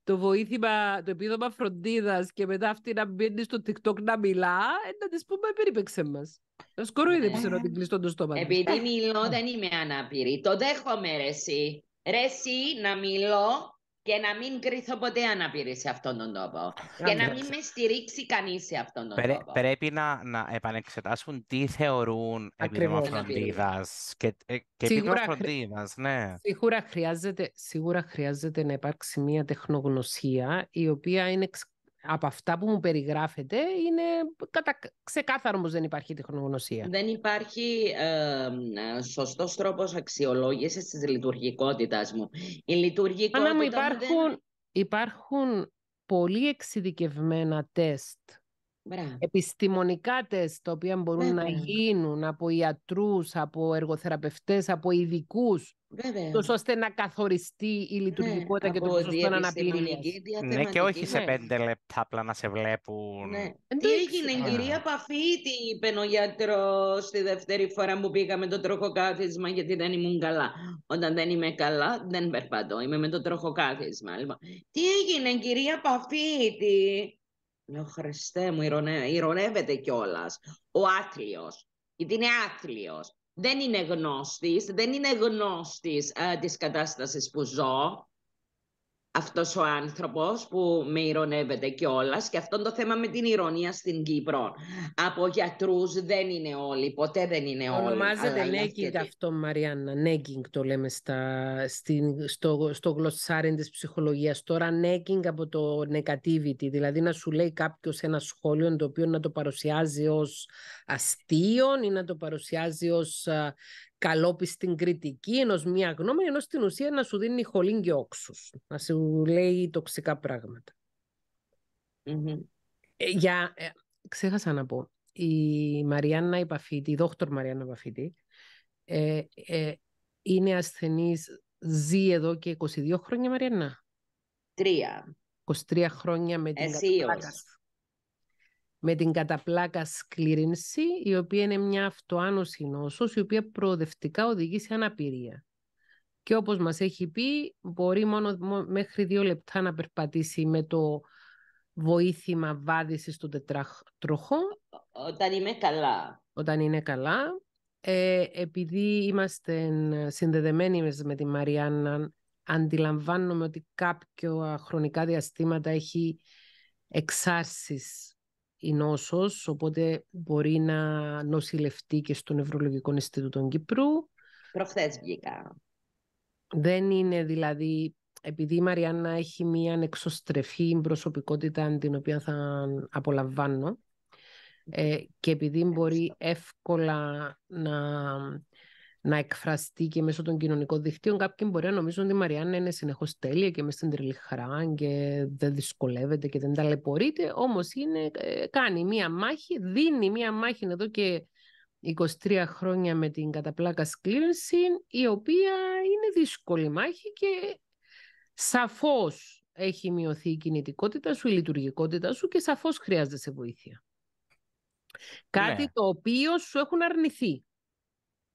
το βοήθημα, το επίδομα φροντίδας και μετά αυτή να μπαίνεις στο TikTok να μιλάς, ε, να της πούμε, περίπεξε μας. Να ήδη ναι. να την κλειστό το στόμα Επειδή ε, μιλώ ναι. δεν είμαι ανάπηρη. Το δέχομαι ρε εσύ. Ρε εσύ να μιλώ και να μην κρυθώ ποτέ αναπηρή σε αυτόν τον τόπο. Και να μην με στηρίξει κανείς σε αυτόν τον Πρέ, τόπο. Πρέπει να, επανεξετάσουν τι θεωρούν επίδομα φροντίδα. Και, τι ε, επίδομα φροντίδα, ναι. Σίγουρα χρειάζεται, σίγουρα χρειάζεται να υπάρξει μια τεχνογνωσία η οποία είναι από αυτά που μου περιγράφετε είναι κατα... ξεκάθαρο πως δεν υπάρχει τεχνογνωσία. Δεν υπάρχει ε, σωστός τρόπος αξιολόγησης της λειτουργικότητας μου. Η λειτουργικότητα Άνα μου υπάρχουν, υπάρχουν πολύ εξειδικευμένα τεστ Επιστημονικά τεστ, τα οποία μπορούν να γίνουν από ιατρούς, από εργοθεραπευτές, από ειδικούς Βέβαια. Τόσο ώστε να καθοριστεί η λειτουργικότητα ναι, και το να αναπτύξει. Ναι, και όχι ναι. σε πέντε λεπτά απλά να σε βλέπουν. Ναι. Ε, Τι έγινε, ναι. κυρία Παφίτη, είπε ο γιατρό τη δεύτερη φορά που πήγα με το τροχοκάθισμα, γιατί δεν ήμουν καλά. Όταν δεν είμαι καλά, δεν περπατώ. Είμαι με το τροχοκάθισμα. Λοιπόν. Τι έγινε, κυρία Παφίτη. ο Χριστέ μου, ηρωνεύεται κιόλας. Ο άθλιος. Γιατί είναι άθλιος δεν είναι γνώστης, δεν είναι γνώστης τη ε, της κατάστασης που ζω, αυτός ο άνθρωπος που με ηρωνεύεται κιόλας και αυτό το θέμα με την ηρωνία στην Κύπρο. Από γιατρούς, δεν είναι όλοι, ποτέ δεν είναι όλοι. Ονομάζεται νέγκινγκ αυτό Μαριάννα, νέγκινγκ το λέμε στα, στην, στο, στο γλωσσάρι της ψυχολογίας. Τώρα νέγκινγκ από το negativity, δηλαδή να σου λέει κάποιος ένα σχόλιο το οποίο να το παρουσιάζει ως αστείο ή να το παρουσιάζει ως καλόπιστη κριτική ενός μία γνώμη, ενώ στην ουσία να σου δίνει χολήν και όξους. Να σου λέει τοξικά Ε, για, ε, ξέχασα να πω. Η Μαριάννα Ιπαφίτη, η δόκτωρ Μαριάννα Παφίτη, ε, ε, είναι ασθενής, ζει εδώ και 22 χρόνια Μαριάννα. Τρία. 23 χρόνια με την σου με την καταπλάκα σκλήρινση, η οποία είναι μια αυτοάνωση νόσος, η οποία προοδευτικά οδηγεί σε αναπηρία. Και όπως μας έχει πει, μπορεί μόνο μέχρι δύο λεπτά να περπατήσει με το βοήθημα βάδισης του τετράχτροχο. Όταν είμαι καλά. Όταν είναι καλά. Ε, επειδή είμαστε συνδεδεμένοι μες τη Μαριάννα, αντιλαμβάνομαι ότι κάποια χρονικά διαστήματα έχει εξάρσεις η νόσος, οπότε μπορεί να νοσηλευτεί και στο Νευρολογικό Ινστιτούτο Κύπρου. Προχθές βγήκα. Δεν είναι δηλαδή, επειδή η Μαριάννα έχει μία εξωστρεφή προσωπικότητα την οποία θα απολαμβάνω ε, και επειδή μπορεί εύκολα να να εκφραστεί και μέσω των κοινωνικών δικτύων. Κάποιοι μπορεί να νομίζουν ότι η Μαριάννα είναι συνεχώς τέλεια και μες στην τρελή χαρά και δεν δυσκολεύεται και δεν ταλαιπωρείται. Όμως ε, κάνει μία μάχη, δίνει μία μάχη εδώ και 23 χρόνια με την καταπλάκα σκλήρυνση, η οποία είναι δύσκολη μάχη και σαφώς έχει μειωθεί η κινητικότητα σου, η λειτουργικότητα σου και σαφώς χρειάζεται σε βοήθεια. Ναι. Κάτι το οποίο σου έχουν αρνηθεί.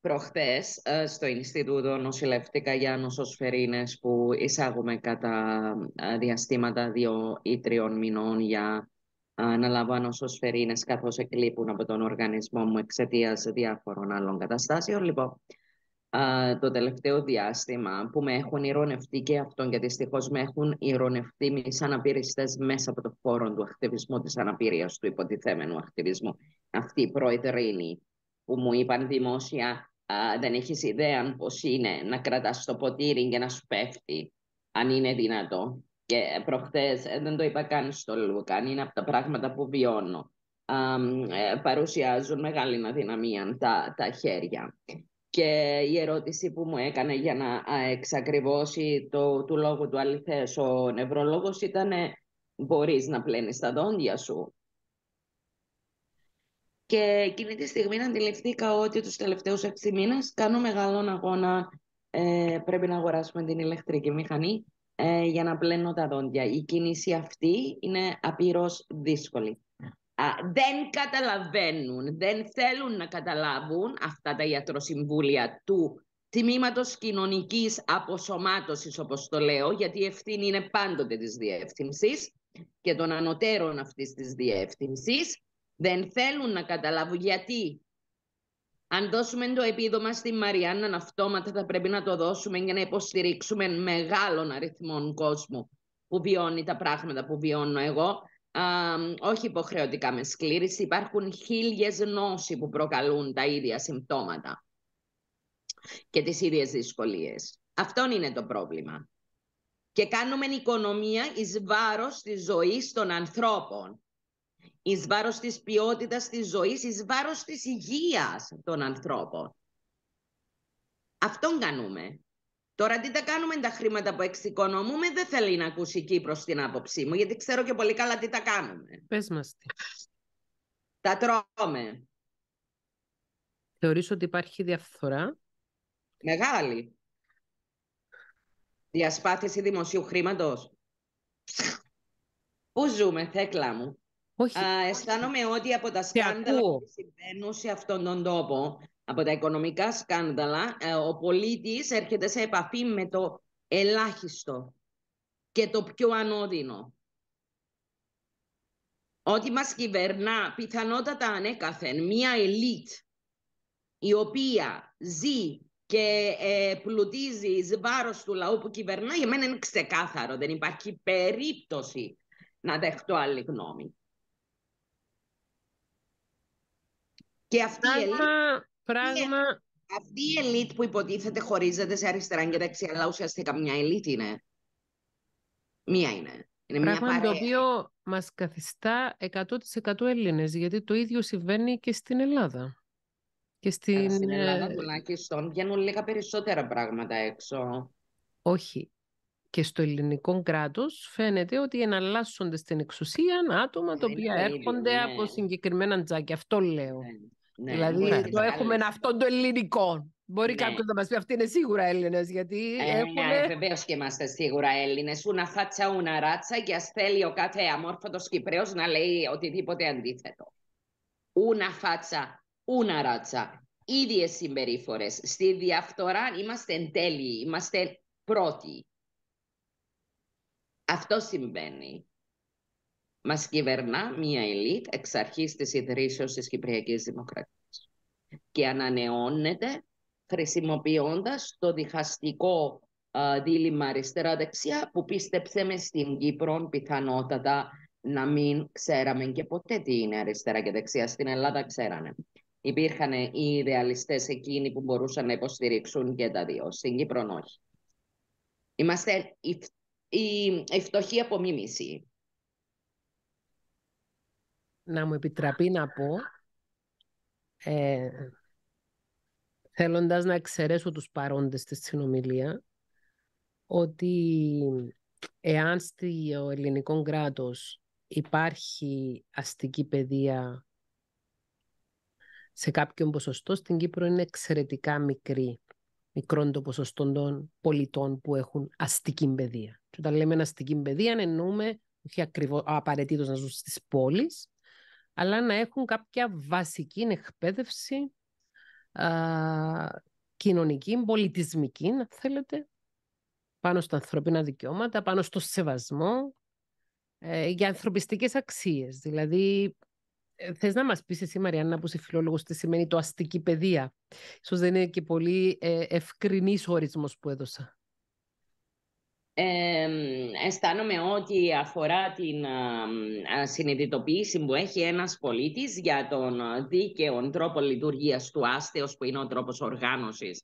Προχθές ε, στο Ινστιτούτο νοσηλευτήκα για νοσοσφαιρίνες που εισάγουμε κατά ε, διαστήματα δύο ή τριών μηνών για ε, να λάβω νοσοσφαιρίνες καθώς εκλείπουν από τον οργανισμό μου εξαιτίας διάφορων άλλων καταστάσεων. Λοιπόν, το τελευταίο διάστημα που με έχουν ηρωνευτεί και αυτόν γιατί δυστυχώς με έχουν ηρωνευτεί με αναπηριστές μέσα από το χώρο του ακτιβισμού, της αναπηρίας του υποτιθέμενου ακτιβισμού. Αυτή η προεδρίνη που μου είπαν δημόσια δεν έχεις ιδέα πώς είναι να κρατάς το ποτήρι και να σου πέφτει, αν είναι δυνατό. Και προχθές ε, δεν το είπα καν στο Λουκάν, είναι από τα πράγματα που βιώνω. Ε, παρουσιάζουν μεγάλη αδυναμία τα, τα χέρια. Και η ερώτηση που μου έκανε για να εξακριβώσει το, του λόγου του αληθές ο νευρολόγος ήταν ε, μπορείς να πλένεις τα δόντια σου. Και εκείνη τη στιγμή αντιληφθήκα ότι τους τελευταίους 6 μήνες κάνω μεγάλον αγώνα ε, πρέπει να αγοράσουμε την ηλεκτρική μηχανή ε, για να πλένω τα δόντια. Η κίνηση αυτή είναι απειρός δύσκολη. Α, δεν καταλαβαίνουν, δεν θέλουν να καταλάβουν αυτά τα ιατροσυμβούλια του τμήματος κοινωνικής αποσωμάτωσης, όπως το λέω, γιατί η ευθύνη είναι πάντοτε της διεύθυνσης και των ανωτέρων αυτής της διεύθυνσης. Δεν θέλουν να καταλάβουν γιατί. Αν δώσουμε το επίδομα στη Μαριάννα, αυτόματα θα πρέπει να το δώσουμε για να υποστηρίξουμε μεγάλων αριθμών κόσμου που βιώνει τα πράγματα που βιώνω εγώ. όχι υποχρεωτικά με σκλήρηση. Υπάρχουν χίλιες νόσοι που προκαλούν τα ίδια συμπτώματα και τις ίδιες δυσκολίες. Αυτό είναι το πρόβλημα. Και κάνουμε οικονομία εις βάρος της ζωής των ανθρώπων εις βάρος της ποιότητας της ζωής, εις βάρος της υγείας των ανθρώπων. Αυτόν κάνουμε. Τώρα τι τα κάνουμε τα χρήματα που εξοικονομούμε, δεν θέλει να ακούσει η Κύπρος την άποψή μου, γιατί ξέρω και πολύ καλά τι τα κάνουμε. Πες μας τι. Τα τρώμε. Θεωρείς ότι υπάρχει διαφθορά. Μεγάλη. Διασπάθηση δημοσίου χρήματος. Πού ζούμε, θέκλα μου. Όχι. Α, αισθάνομαι ότι από τα σκάνδαλα που συμβαίνουν σε αυτόν τον τόπο, από τα οικονομικά σκάνδαλα, ε, ο πολίτης έρχεται σε επαφή με το ελάχιστο και το πιο ανώδυνο. Ότι μας κυβερνά πιθανότατα ανέκαθεν μία ελίτ η οποία ζει και ε, πλουτίζει εις βάρος του λαού που κυβερνά, για μένα είναι ξεκάθαρο. Δεν υπάρχει περίπτωση να δεχτώ άλλη γνώμη. Και αυτή η ελίτ που υποτίθεται χωρίζεται σε αριστερά και δεξιά, αλλά ουσιαστικά μια ελίτ είναι. Μία είναι. είναι πράγμα το οποίο μας καθιστά 100% Έλληνες, γιατί το ίδιο συμβαίνει και στην Ελλάδα. Και στην... στην Ελλάδα ε, τουλάχιστον βγαίνουν λίγα περισσότερα πράγματα έξω. Όχι. Και στο ελληνικό κράτος φαίνεται ότι εναλλάσσονται στην εξουσία άτομα τα οποία έρχονται ναι. από συγκεκριμένα τζάκια. Αυτό λέω. Ναι. Ναι, δηλαδή το έχουμε αυτό το ελληνικό. Μπορεί ναι. κάποιος να μας πει αυτοί είναι σίγουρα Έλληνες. Γιατί ε, ναι, έχουμε... Ναι, βεβαίως και είμαστε σίγουρα Έλληνες. Ούνα φάτσα, ούνα ράτσα και ας θέλει ο κάθε αμόρφωτος Κυπρέος να λέει οτιδήποτε αντίθετο. Ούνα φάτσα, ούνα ράτσα. Ίδιε συμπερίφορες. Στη διαφθορά είμαστε εν τέλει, είμαστε πρώτοι. Αυτό συμβαίνει. Μας κυβερνά μία ελίτ εξ αρχής της ιδρύσεως της Κυπριακής Δημοκρατίας. και ανανεώνεται χρησιμοποιώντας το διχαστικό δίλημα αριστερά-δεξιά που πίστεψε μες στην Κύπρο πιθανότατα να μην ξέραμε και ποτέ τι είναι αριστερά και δεξιά. Στην Ελλάδα ξέρανε. Υπήρχαν οι ιδεαλιστές εκείνοι που μπορούσαν να υποστηρίξουν και τα δύο. Στην Κύπρο όχι. Είμαστε η, η φτωχή απομίμηση να μου επιτραπεί να πω, ε, θέλοντας να εξαιρέσω τους παρόντες στη συνομιλία, ότι εάν στο ελληνικό κράτος υπάρχει αστική παιδεία σε κάποιον ποσοστό, στην Κύπρο είναι εξαιρετικά μικρή. Μικρόν το ποσοστό των πολιτών που έχουν αστική παιδεία. Και όταν λέμε αστική παιδεία, εννοούμε όχι ακριβώς, απαραίτητος να ζουν στις πόλεις, αλλά να έχουν κάποια βασική εκπαίδευση α, κοινωνική, πολιτισμική, να θέλετε, πάνω στα ανθρωπίνα δικαιώματα, πάνω στο σεβασμό, ε, για ανθρωπιστικές αξίες. Δηλαδή, ε, θες να μας πεις εσύ, Μαριάννα, που είσαι φιλόλογος, τι σημαίνει το αστική παιδεία. Ίσως δεν είναι και πολύ ε, ευκρινής ο ορισμός που έδωσα ε, αισθάνομαι ότι αφορά την α, συνειδητοποίηση που έχει ένας πολίτης για τον δίκαιο τρόπο λειτουργίας του άστεως που είναι ο τρόπος οργάνωσης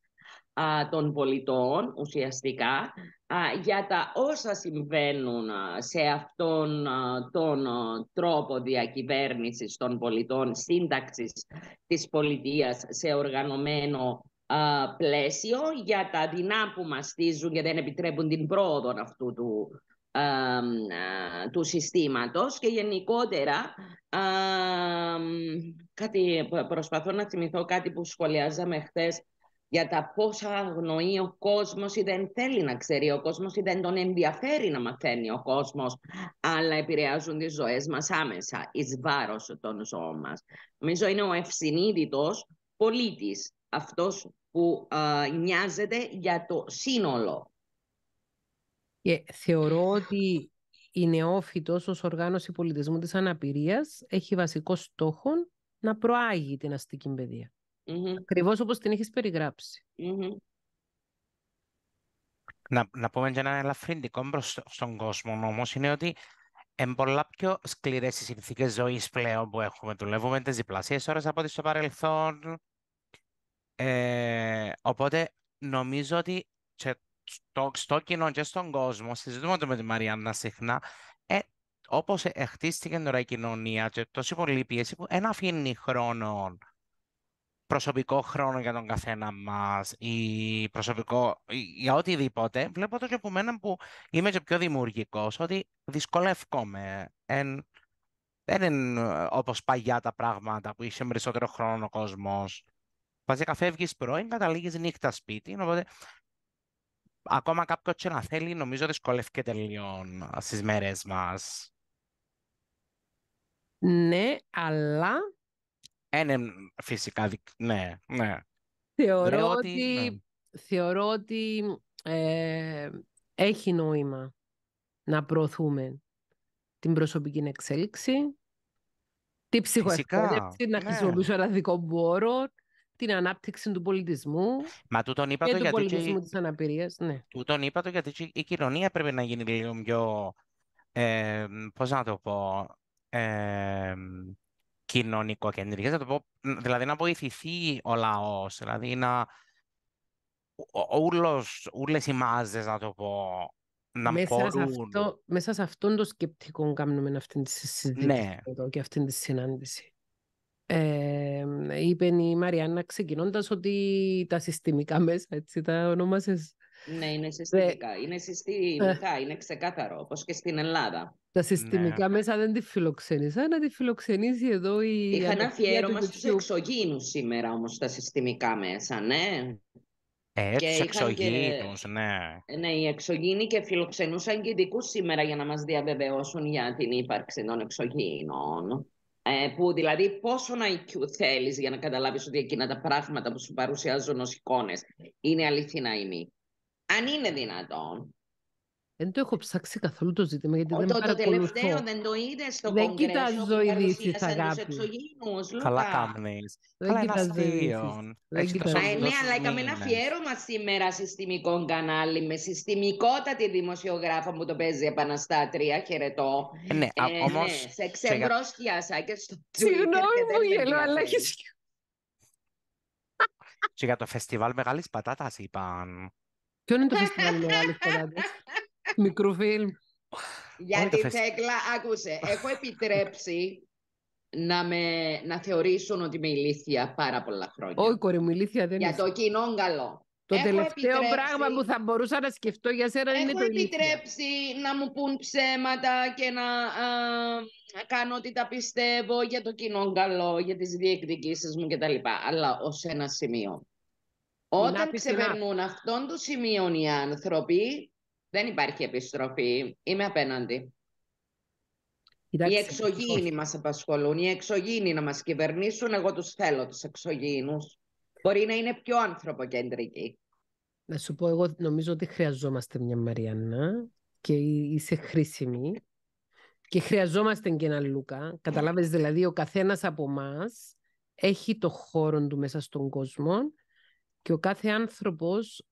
α, των πολιτών ουσιαστικά για τα όσα συμβαίνουν σε αυτόν τον τρόπο διακυβέρνησης των πολιτών σύνταξης της πολιτείας σε οργανωμένο πλαίσιο για τα δεινά που μαστίζουν και δεν επιτρέπουν την πρόοδο αυτού του, του συστήματος και γενικότερα κάτι, προσπαθώ να θυμηθώ κάτι που σχολιάζαμε χθες για τα πόσα αγνοεί ο κόσμος ή δεν θέλει να ξέρει ο κόσμος ή δεν τον ενδιαφέρει να μαθαίνει ο κόσμος αλλά επηρεάζουν τις ζωές μας άμεσα εις βάρος των ζώων μας. Νομίζω είναι ο ευσυνείδητος πολίτης αυτός που α, νοιάζεται για το σύνολο. Και θεωρώ ότι η νεόφυτος ως οργάνωση πολιτισμού της αναπηρίας έχει βασικό στόχο να προάγει την αστική παιδεία. Mm-hmm. Ακριβώς όπως την έχεις Να, να πούμε και ένα ελαφρυντικό προς στον κόσμο όμως είναι ότι είναι πολλά πιο σκληρές οι συνθήκες ζωής πλέον που έχουμε. Δουλεύουμε τις διπλασίες ώρες από ό,τι στο παρελθόν. Ε, οπότε νομίζω ότι στο, στο κοινό και στον κόσμο, συζητούμε το με τη Μαριάννα συχνά, ε, όπως χτίστηκε τώρα η κοινωνία, και τόση πολλή πίεση που δεν αφήνει χρόνο, προσωπικό χρόνο για τον καθένα μας ή προσωπικό για οτιδήποτε. Βλέπω το και από μένα που είμαι και πιο δημιουργικός, ότι δυσκολεύομαι. δεν είναι ε, όπως παγιά τα πράγματα που είχε περισσότερο χρόνο ο κόσμος Βασικά φεύγει πρώην, καταλήγεις νύχτα σπίτι. Οπότε ακόμα κάποιο να θέλει, νομίζω και λίγο στις μέρες μας. Ναι, αλλά. Ένα ε, φυσικά. Ναι, ναι. Θεωρώ ότι, ναι. θεωρώ ότι ε, έχει νόημα να προωθούμε την προσωπική εξέλιξη, την ψυχοεκπαίδευση, να ναι. χρησιμοποιήσω ένα δικό μου όρο, την ανάπτυξη του πολιτισμού Μα τούτον είπα και το, του γιατί πολιτισμού και... της αναπηρίας. Ναι. είπα το γιατί η κοινωνία πρέπει να γίνει λίγο πιο, ε, πώς να το πω, ε, πω, δηλαδή να βοηθηθεί ο λαός, δηλαδή να όλες οι μάζες, να το πω, να μέσα Σε αυτό, μέσα σε αυτόν το σκεπτικό κάνουμε αυτή τη συζήτηση ναι. και αυτή τη συνάντηση. Ε, είπε η Μαριάννα ξεκινώντας ότι τα συστημικά μέσα, έτσι τα ονόμασες. Ναι, είναι συστημικά. Είναι συστημικά, ε. είναι ξεκάθαρο, όπως και στην Ελλάδα. Τα ναι. συστημικά μέσα δεν τη φιλοξενήσαν, να τη φιλοξενήσει εδώ η... Είχαν αφιέρωμα στους εξωγήνου σήμερα όμως τα συστημικά μέσα, ναι. Ε, και τους και... ναι. Ε, ναι, οι εξωγήνοι και φιλοξενούσαν και ειδικούς σήμερα για να μας διαβεβαιώσουν για την ύπαρξη των εξωγήνων. Ε, που δηλαδή πόσο IQ θέλεις για να καταλάβεις ότι εκείνα τα πράγματα που σου παρουσιάζουν ως εικόνες είναι αληθινά ή μη. Αν είναι δυνατόν, δεν το έχω ψάξει καθόλου το ζήτημα, γιατί Ο, δεν το, το τελευταίο δεν το είδες στο κομμάτι. Δεν κοιτάζω ειδήσει, αγάπη. Καλά κάνεις. Δεν κοιτάζω ειδήσει. Ε, ναι, αλλά είχαμε ένα αφιέρωμα σήμερα συστημικό κανάλι με συστημικότατη δημοσιογράφο που το παίζει επαναστάτρια. Χαιρετώ. Ε, ναι, ε, ναι, όμως... Σε σα και στο Συγγνώμη μου γελώ, αλλά έχεις... Και για το φεστιβάλ Μεγάλης πατάτας είπαν. Ποιο είναι το φεστιβάλ μεγάλης πατάτας μικρού φιλμ. Γιατί Θέκλα, άκουσε, έχω επιτρέψει να, με, να θεωρήσουν ότι είμαι ηλίθια πάρα πολλά χρόνια. Όχι, κορή μου, ηλίθια δεν Για το κοινό καλό. Το τελευταίο πράγμα που θα μπορούσα να σκεφτώ για σένα είναι το ηλίθεια. Έχω επιτρέψει να μου πούν ψέματα και να α, κάνω ό,τι τα πιστεύω για το κοινό καλό, για τις διεκδικήσεις μου κτλ. Αλλά ως ένα σημείο. Όταν ξεπερνούν αυτόν το σημείο οι άνθρωποι, δεν υπάρχει επιστροφή. Είμαι απέναντι. Κοιτάξτε, οι εξωγήινοι μας απασχολούν. Οι εξωγήινοι να μας κυβερνήσουν. Εγώ τους θέλω τους εξωγήινους. Μπορεί να είναι πιο ανθρωποκεντρικοί. Να σου πω, εγώ νομίζω ότι χρειαζόμαστε μια Μαριάννα και είσαι χρήσιμη και χρειαζόμαστε και ένα Λούκα. Καταλάβες δηλαδή, ο καθένας από εμά έχει το χώρο του μέσα στον κόσμο και ο κάθε άνθρωπος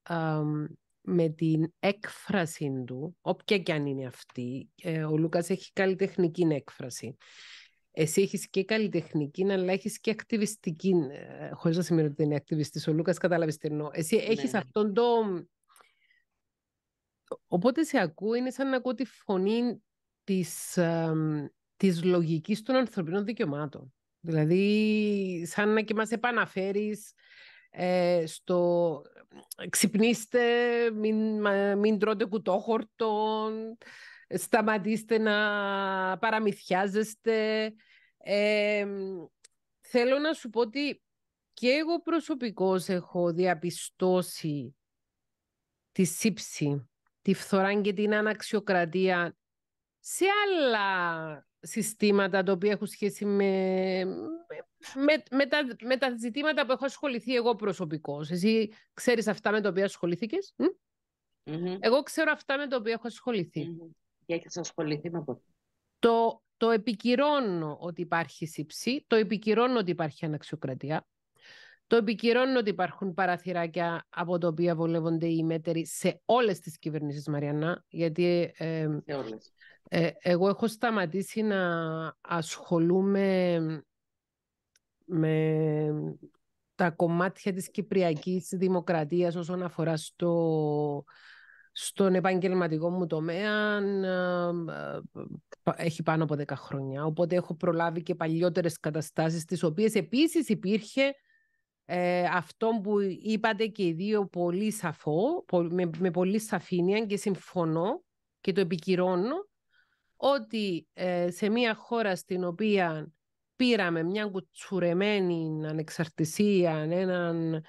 με την έκφραση του, όποια και αν είναι αυτή, ε, ο Λούκας έχει καλλιτεχνική έκφραση. Εσύ έχεις και καλλιτεχνική, αλλά έχεις και ακτιβιστική, ε, Χωρίς να σημαίνει ότι είναι ακτιβιστής, ο Λούκας κατάλαβες τι εννοώ. Εσύ ναι. αυτόν τον... Οπότε σε ακούω, είναι σαν να ακούω τη φωνή της της λογικής των ανθρωπίνων δικαιωμάτων. Δηλαδή, σαν να και μα επαναφέρεις ε, στο ξυπνήστε, μην, μην τρώτε κουτόχορτον, σταματήστε να παραμυθιάζεστε. θέλω να σου πω ότι και εγώ προσωπικώς έχω διαπιστώσει τη σύψη, τη φθορά και την αναξιοκρατία σε άλλα συστήματα τα οποία έχουν σχέση με, με, με, τα, με τα ζητήματα που έχω ασχοληθεί εγώ προσωπικώς. Εσύ ξέρεις αυτά με τα οποία ασχοληθήκες. Εγώ ξέρω αυτά με τα οποία έχω ασχοληθεί. Mm-hmm. Και έχεις ασχοληθεί με ποτέ. Το, το επικυρώνω ότι υπάρχει σύψη, το επικυρώνω ότι υπάρχει αναξιοκρατία, το επικυρώνω ότι υπάρχουν παραθυράκια από τα οποία βολεύονται οι μέτεροι σε όλες τις κυβερνήσεις, Μαριανά, γιατί ε, εγώ έχω σταματήσει να ασχολούμαι με τα κομμάτια της κυπριακής δημοκρατίας όσον αφορά στο, στον επαγγελματικό μου τομέα έχει πάνω από 10 χρόνια. Οπότε έχω προλάβει και παλιότερες καταστάσεις τις οποίες επίσης υπήρχε ε, αυτό που είπατε και οι δύο πολύ σαφό, με, με πολύ σαφήνεια και συμφωνώ και το επικυρώνω, ότι ε, σε μια χώρα στην οποία πήραμε μια κουτσουρεμένη ανεξαρτησία, έναν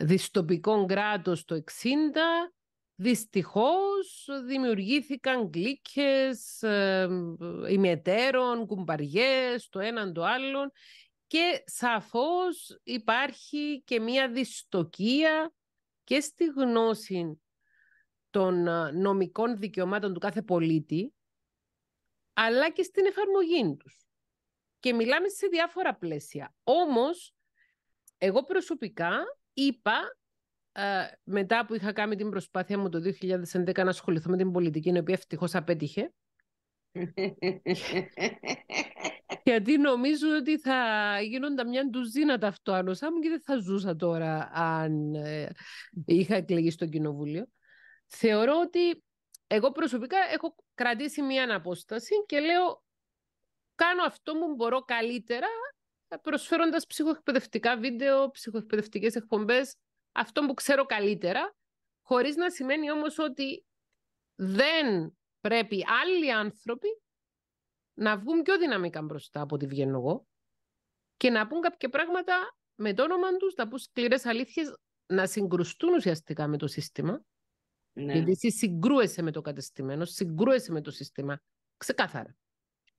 δυστοπικό κράτος το 60, δυστυχώς δημιουργήθηκαν κλίκες ε, ε, ημετέρων, κουμπαριές, το έναν το άλλον. Και σαφώς υπάρχει και μία δυστοκία και στη γνώση των ε, νομικών δικαιωμάτων του κάθε πολίτη, αλλά και στην εφαρμογή τους. Και μιλάμε σε διάφορα πλαίσια. Όμως, εγώ προσωπικά είπα, ε, μετά που είχα κάνει την προσπάθεια μου το 2011 να ασχοληθώ με την πολιτική, η οποία ευτυχώς απέτυχε, <laughs> Γιατί νομίζω ότι θα γίνονταν μια ντουζίνα ταυτόχρονα μου και δεν θα ζούσα τώρα αν ε, είχα εκλεγεί στο κοινοβούλιο. Θεωρώ ότι εγώ προσωπικά έχω κρατήσει μια αναπόσταση και λέω κάνω αυτό που μπορώ καλύτερα προσφέροντας ψυχοεκπαιδευτικά βίντεο, ψυχοεκπαιδευτικές εκπομπές, αυτό που ξέρω καλύτερα, χωρίς να σημαίνει όμως ότι δεν πρέπει άλλοι άνθρωποι να βγουν πιο δυναμικά μπροστά από ό,τι βγαίνω εγώ και να πούν κάποια πράγματα με το όνομα τους, να πούν σκληρές αλήθειες, να συγκρουστούν ουσιαστικά με το σύστημα. Ναι. Γιατί εσύ συγκρούεσαι με το κατεστημένο, συγκρούεσαι με το σύστημα. Ξεκάθαρα.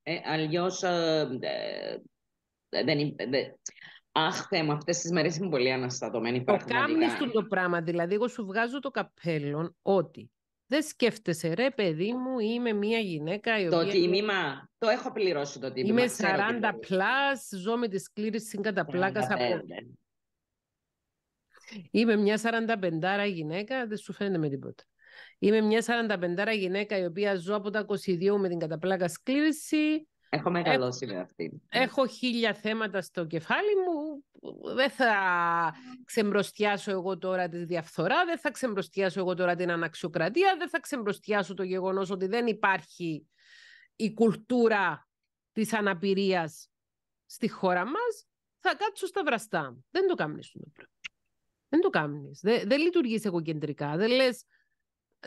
Ε, Αλλιώς. Ε, ε, ε, δεν, ε, δεν, Αχ, θέμα, αυτές τις μέρες είμαι πολύ αναστατωμένη. Το κάμνη του το πράγμα. Δηλαδή, εγώ σου βγάζω το καπέλο ότι δεν σκέφτεσαι, ρε παιδί μου, είμαι μια γυναίκα. το οποία... τίμημα, το έχω πληρώσει το τίμημα. Είμαι 40 πλάς, ζω με τη σκλήρη συγκαταπλάκα από. Είμαι μια 45 γυναίκα, δεν σου φαίνεται με τίποτα. Είμαι μια 45 γυναίκα η οποία ζω από τα 22 με την καταπλάκα σκλήρηση. Έχω μεγαλώσει με αυτήν. Έχω χίλια θέματα στο κεφάλι μου. Δεν θα ξεμπροστιάσω εγώ τώρα τη διαφθορά, δεν θα ξεμπροστιάσω εγώ τώρα την αναξιοκρατία, δεν θα ξεμπροστιάσω το γεγονός ότι δεν υπάρχει η κουλτούρα της αναπηρίας στη χώρα μας. Θα κάτσω στα βραστά. Δεν το κάνεις. Δεν το κάνεις. Δεν, δεν εγωκεντρικά. Δεν λες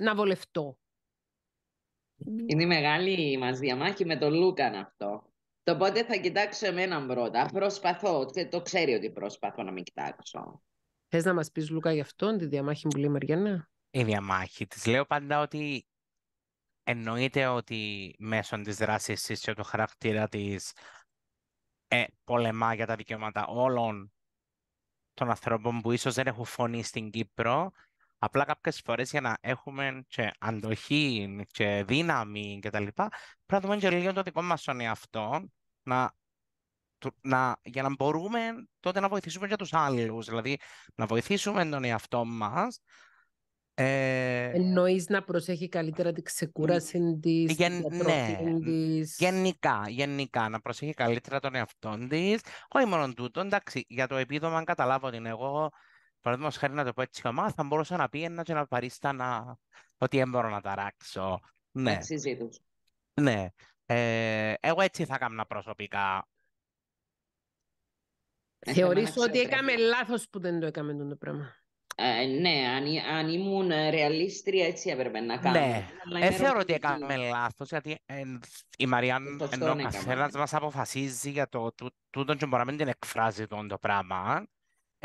να βολευτώ. Είναι η μεγάλη μας διαμάχη με τον Λούκαν αυτό. Το πότε θα κοιτάξω εμένα πρώτα. Προσπαθώ. Το ξέρει ότι προσπαθώ να μην κοιτάξω. Θες να μας πεις, Λούκα, γι' αυτόν τη διαμάχη που λέει η Μαριάννα. Η διαμάχη. Της λέω πάντα ότι εννοείται ότι μέσω της δράσης της και του χαρακτήρα της ε, πολεμά για τα δικαιώματα όλων των ανθρώπων που ίσως δεν έχουν φωνή στην Κύπρο Απλά κάποιες φορές για να έχουμε και αντοχή και δύναμη και τα πρέπει να δούμε και λίγο το δικό μας τον εαυτό, να, να, για να μπορούμε τότε να βοηθήσουμε και τους άλλους. Δηλαδή, να βοηθήσουμε τον εαυτό μας. ε... Εννοείς να προσέχει καλύτερα την ξεκούραση της. Γεν... Ναι, γενικά, γενικά να προσέχει καλύτερα τον εαυτό της. Όχι μόνο τούτο, εντάξει, για το επίδομα, αν καταλάβω ότι εγώ παραδείγματος χάρη να το πω έτσι καμά, θα μπορούσα να ένα και να παρίστα να... ότι δεν μπορώ να ταράξω. Ναι. Συζήτως. Ναι. Ε, εγώ έτσι θα έκανα προσωπικά. Ε, Θεωρείς ότι έκαμε λάθος που δεν το έκαμε το πράγμα. Ε, ναι, αν, αν ήμουν ε, ρεαλίστρια έτσι έπρεπε να ναι. κάνω. Ε, ναι, δεν θεωρώ ότι έκανα λάθος, γιατί ε, η Μαριάν ενώ ο καθένας μας αποφασίζει για το τούτο και μπορεί να μην την εκφράζει το, το πράγμα.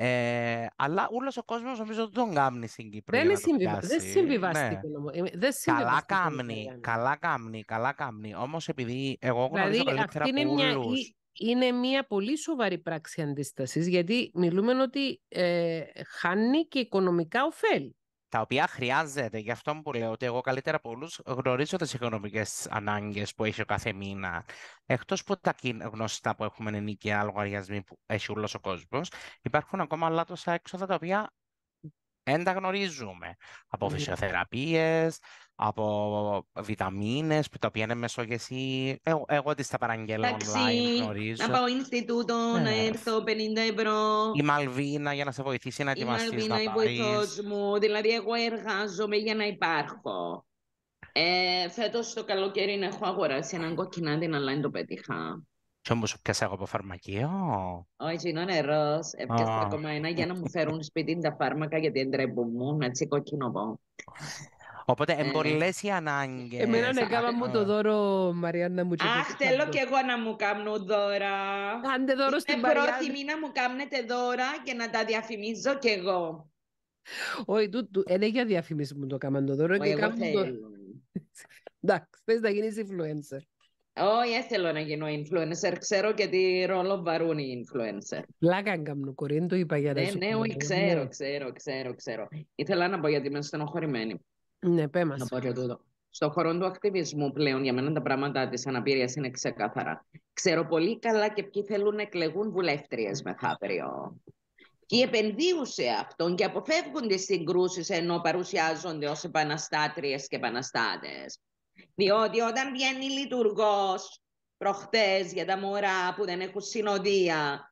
Ε, αλλά όλος ο κόσμος νομίζω ότι τον κάμνει στην Κύπρο. Δεν, συμβιβαστικό δεν συμβιβαστήκε ναι. Ε, δεν ναι. καλά κάμνει, καλά κάμνει, καλά κάμνει. Όμως επειδή εγώ γνωρίζω δηλαδή, καλύτερα από είναι μια, Είναι μια πολύ σοβαρή πράξη αντίστασης γιατί μιλούμε ότι ε, χάνει και οικονομικά ωφέλη τα οποία χρειάζεται, γι' αυτό που λέω ότι εγώ καλύτερα από όλους γνωρίζω τις οικονομικέ ανάγκες που έχει ο κάθε μήνα. Εκτός από τα γνωστά που έχουμε είναι και λογαριασμοί που έχει όλος ο κόσμος, υπάρχουν ακόμα άλλα τόσα έξοδα τα οποία δεν τα γνωρίζουμε. Από ναι. φυσιοθεραπείες, από βιταμίνες που τα οποία είναι μεσόγεση. Εγώ, εγώ τις τα παραγγέλω online, γνωρίζω. Να πάω Ινστιτούτο, να ναι. έρθω 50 ευρώ. Η Μαλβίνα για να σε βοηθήσει να ετοιμαστεί. να Η Μαλβίνα η βοηθός μου, δηλαδή εγώ εργάζομαι για να υπάρχω. Ε, φέτος το καλοκαίρι έχω αγοράσει έναν κοκκινάτι, αλλά δεν το πέτυχα. Και όμως πιάσα εγώ από φαρμακείο. Όχι, είναι νερός. Έπιασα oh. ακόμα ένα για να μου φέρουν σπίτι τα φάρμακα γιατί εντρέπουν έτσι πω. Οπότε ε, οι ανάγκες. Εμένα να κάνω μου το δώρο, Μαριάννα μου. Αχ, θέλω κι εγώ να μου κάνω δώρα. Κάντε δώρο στην Μαριάννα. Είμαι πρόθυμη να μου κάνετε δώρα και να τα διαφημίζω κι εγώ. Όχι, είναι για διαφημίσεις μου το κάνω το δώρο. Όχι, εγώ θέλω. Εντάξει, θες να γίνεις influencer. Όχι, δεν θέλω να γίνω influencer. Ξέρω και τι ρόλο βαρούν οι influencer. Πλάκα κάνω, κορίν, το είπα για να ναι, σου Ναι, ναι, ξέρω, ξέρω, ξέρω, ξέρω. Ήθελα να πω γιατί είμαι στενοχωρημένη. Ναι, πέμας. Να πω τούτο. Στον χώρο του ακτιβισμού πλέον για μένα τα πράγματα της αναπηρίας είναι ξεκάθαρα. Ξέρω πολύ καλά και ποιοι θέλουν να εκλεγούν βουλεύτριες μεθαύριο. Και επενδύουν σε αυτόν και αποφεύγουν τις συγκρούσεις ενώ παρουσιάζονται ως επαναστάτριες και επαναστάτες. Διότι όταν βγαίνει λειτουργός προχτές για τα μωρά που δεν έχουν συνοδεία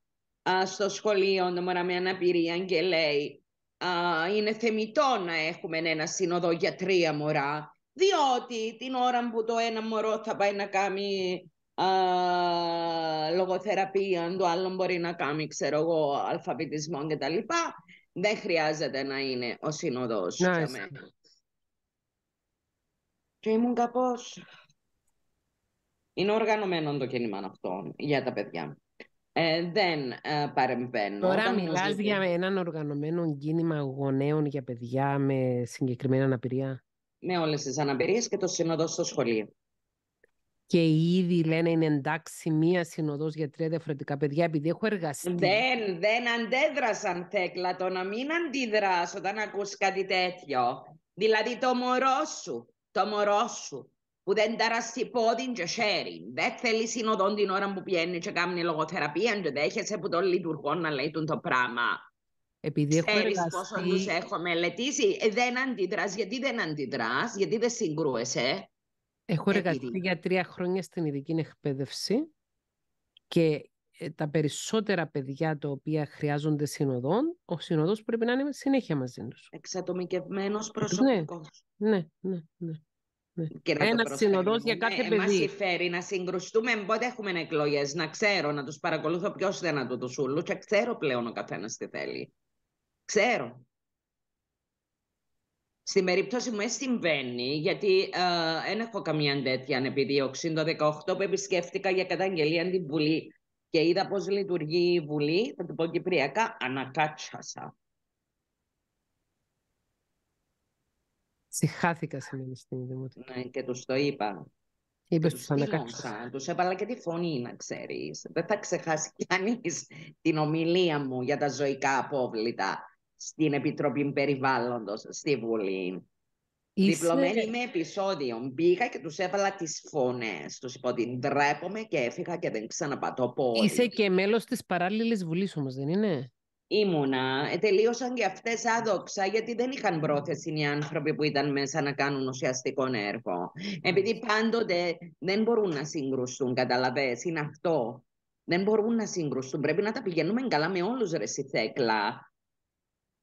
α, στο σχολείο, τα μωρά με αναπηρία και λέει είναι θεμητό να έχουμε ένα σύνοδο για τρία μωρά διότι την ώρα που το ένα μωρό θα πάει να κάνει α, λογοθεραπεία, το άλλο μπορεί να κάνει, ξέρω εγώ, αλφαβητισμό κτλ. Δεν χρειάζεται να είναι ο σύνοδος. Και ήμουν κάπως. Είναι οργανωμένο το κίνημα αυτό για τα παιδιά. Ε, δεν ε, παρεμβαίνω. Τώρα μιλά για έναν οργανωμένο κίνημα γονέων για παιδιά με συγκεκριμένη αναπηρία. Με όλες τις αναπηρίες και το σύνοδο στο σχολείο. Και ήδη λένε είναι εντάξει μία συνοδός για τρία διαφορετικά παιδιά επειδή έχω εργαστεί. Δεν, δεν αντέδρασαν θέκλα το να μην αντιδράς όταν ακούς κάτι τέτοιο. Δηλαδή το μωρό σου το μωρό σου που δεν πόδι και χέρι. Δεν θέλεις συνοδόν την ώρα που πιένει και κάνει λογοθεραπεία και δέχεσαι που τον λειτουργό να λέει το πράγμα. Επειδή Ξέρεις εργαστεί... πόσο τους έχω μελετήσει. δεν αντιδράς. Γιατί δεν αντιδράς, γιατί δεν συγκρούεσαι. Έχω εργαστεί Επειδή. για τρία χρόνια στην ειδική εκπαίδευση και ε, τα περισσότερα παιδιά τα οποία χρειάζονται συνοδόν, ο συνοδός πρέπει να είναι συνέχεια μαζί τους. Εξατομικευμένος ναι, προσωπικός. Ναι, ναι, ναι. ναι. Και Ένας συνοδός για κάθε ε, παιδί παιδί. Μα συμφέρει να συγκρουστούμε πότε έχουμε εκλογές, να ξέρω, να τους παρακολουθώ θέλει να του του και ξέρω πλέον ο καθένας τι θέλει. Ξέρω. Στην περίπτωση μου ε, συμβαίνει, γιατί δεν έχω καμία τέτοια ανεπιδίωξη. Το 18 που επισκέφτηκα για καταγγελία την Βουλή και είδα πώς λειτουργεί η Βουλή, θα το πω κυπριακά, ανακάτσασα. Συχάθηκα σημαίνει στην Δημοτική. Ναι, και τους το είπα. Είπες τους ανακάτσασα. Τους έβαλα και τη φωνή, να ξέρεις. Δεν θα ξεχάσει κανείς την ομιλία μου για τα ζωικά απόβλητα στην Επιτροπή Περιβάλλοντος, στη Βουλή. Είσαι... Διπλωμένη με επεισόδιο. Μπήκα και τους έβαλα τις φωνές. Τους είπα ότι ντρέπομαι και έφυγα και δεν ξαναπατώ πόδι. Είσαι και μέλος της παράλληλης βουλής όμως, δεν είναι. Ήμουνα. Ε, τελείωσαν και αυτές άδοξα γιατί δεν είχαν πρόθεση οι άνθρωποι που ήταν μέσα να κάνουν ουσιαστικό έργο. Επειδή πάντοτε δεν μπορούν να συγκρουστούν, καταλαβέ, είναι αυτό. Δεν μπορούν να συγκρουστούν. Πρέπει να τα πηγαίνουμε καλά με όλους, ρε Σιθέκλα.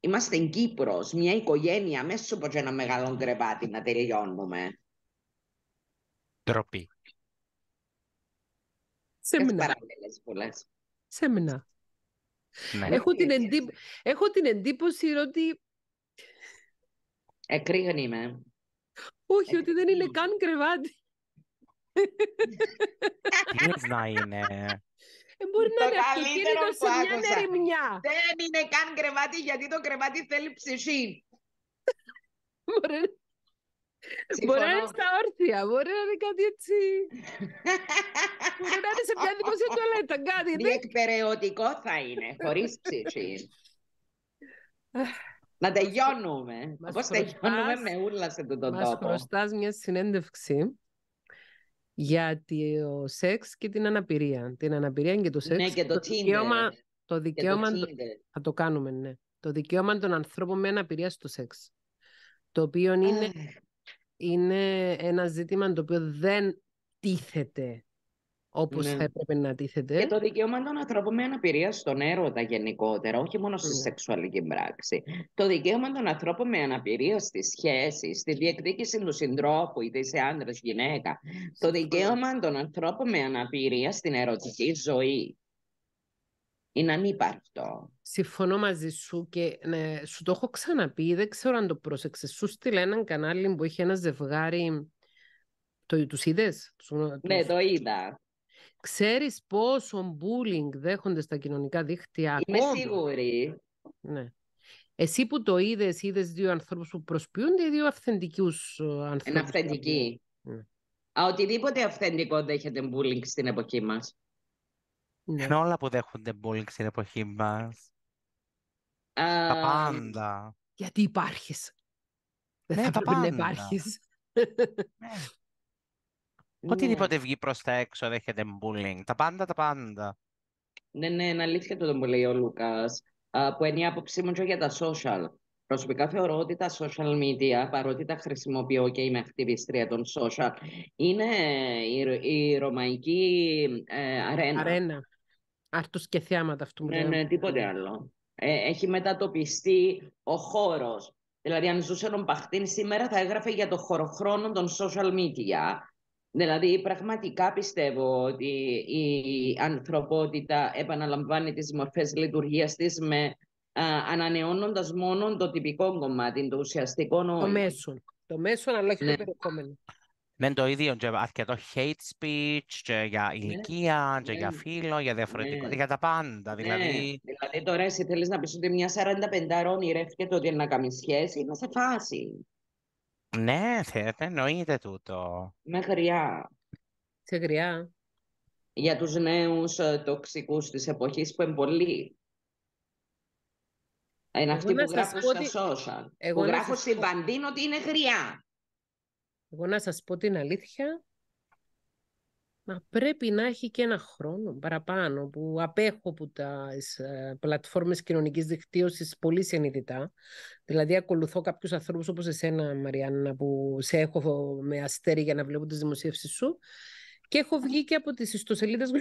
Είμαστε στην Κύπρος, μια οικογένεια μέσα από ένα μεγάλο κρεβάτι να τελειώνουμε. Τροπή. Σεμινά. Σεμινά. Ναι. Έχω, την εντύπ... Έχω την εντύπωση ότι... Εκρήγνη είμαι. Όχι, ότι δεν είναι καν κρεβάτι. Τι να είναι. Ε, μπορεί το να είναι άκουσα. Δεν είναι καν κρεβάτι γιατί το κρεβάτι θέλει ψυχή. μπορεί... να είναι στα όρθια, μπορεί να είναι κάτι έτσι. μπορεί να είναι σε μια δημοσία τουαλέτα, κάτι. Διεκπαιρεωτικό θα είναι, χωρίς ψυχή. Να τελειώνουμε. Πώ τελειώνουμε με ούλα σε τον τόπο. Μα χρωστά μια συνέντευξη για το σεξ και την αναπηρία. Την αναπηρία και το ναι, σεξ. Ναι, το, το δικαίωμα, Το θα το κάνουμε, ναι. Το δικαίωμα των ανθρώπων με αναπηρία στο σεξ. Το οποίο είναι, είναι ένα ζήτημα το οποίο δεν τίθεται όπως ναι. θα έπρεπε να τίθεται. Και το δικαίωμα των ανθρώπων με αναπηρία στον έρωτα γενικότερα, όχι μόνο στη ναι. σεξουαλική πράξη. Το δικαίωμα των ανθρώπων με αναπηρία στις σχέσεις, στη διεκδίκηση του συντρόφου, είτε είσαι άντρα-γυναίκα. Το δικαίωμα των ανθρώπων με αναπηρία στην ερωτική ζωή. Είναι ανύπαρκτο. Συμφωνώ μαζί σου και ναι, σου το έχω ξαναπεί, δεν ξέρω αν το πρόσεξες. Σου στείλα έναν κανάλι που είχε ένα ζευγάρι. Το, τους είδες? Τους... Ναι, το είδα. Ξέρεις πόσο bullying δέχονται στα κοινωνικά δίκτυα Είμαι σίγουρη. Ναι. Εσύ που το είδες, είδες δύο ανθρώπους που προσποιούνται ή δύο αυθεντικούς ε, ανθρώπους. Είναι αυθεντικοί. Ναι. Α, οτιδήποτε αυθεντικό δέχεται bullying στην εποχή μας. Ναι. Είναι όλα που δέχονται bullying στην εποχή μας. Α... Τα πάντα. Γιατί υπάρχεις. Δεν ναι, θα πρέπει να Οτιδήποτε ναι. βγει προς τα έξω δέχεται μπούλινγκ. Τα πάντα, τα πάντα. Ναι, ναι, είναι αλήθεια το που λέει ο Λούκας. Που είναι η άποψή μου και για τα social. Προσωπικά θεωρώ ότι τα social media, παρότι τα χρησιμοποιώ και είμαι ακτιβιστρία των social, είναι η, η ρωμαϊκή ε, αρένα. Αρένα. Άρτους και θεάματα αυτού. Ναι, ναι, τίποτε άλλο. Ε, έχει μετατοπιστεί ο χώρος. Δηλαδή, αν ζούσε τον παχτήν σήμερα, θα έγραφε για το χωροχρόνο των social media. Δηλαδή, πραγματικά πιστεύω ότι η ανθρωπότητα επαναλαμβάνει τις μορφές λειτουργίας της με ανανεώνοντας μόνο το τυπικό κομμάτι, το ουσιαστικό... Το μέσο. Το μέσο, αλλά όχι ναι. το περιεχόμενο. Με ναι, το ίδιο και αρκετό hate speech και για ναι. ηλικία, και ναι. για φίλο, για διαφορετικό, ναι. για τα πάντα. Ναι. Δηλαδή... δηλαδή τώρα εσύ θέλεις να πεις ότι μια 45 ρεύκεται ότι να κάνει σχέση, είμαστε φάση. Ναι, θέλετε, εννοείται τούτο. Με γριά. Σε γριά. Για τους νέους ε, τοξικούς της εποχής που είναι πολλοί. Είναι αυτοί που γράφουν στα ότι... social. Εγώ που γράφουν στην παντίνο ότι είναι γριά. Εγώ να σας πω την αλήθεια, Μα πρέπει να έχει και ένα χρόνο παραπάνω που απέχω από τας ε, πλατφόρμες κοινωνικής δικτύωσης πολύ συνειδητά. Δηλαδή ακολουθώ κάποιους ανθρώπους όπως εσένα Μαριάννα που σε έχω με αστέρι για να βλέπω τις δημοσίευσεις σου και έχω βγει και από τις ιστοσελίδες μου.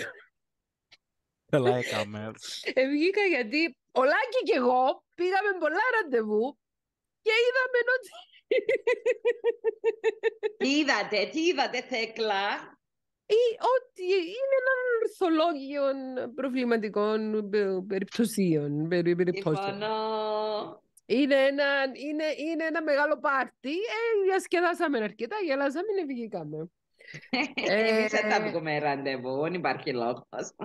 Καλά έκαμε. <laughs> Ε, βγήκα γιατί Λάκη κι εγώ πήγαμε πολλά ραντεβού και είδαμε ότι... τι είδατε, τι είδατε Θέκλα ή ότι είναι έναν ορθολόγιο προβληματικών περιπτωσίων. είναι ένα, είναι, είναι ένα μεγάλο πάρτι. Ε, διασκεδάσαμε αρκετά, γελάσαμε, είναι βγήκαμε. <laughs> Εμείς δεν θα πούμε ε, ραντεβού, δεν υπάρχει λόγος.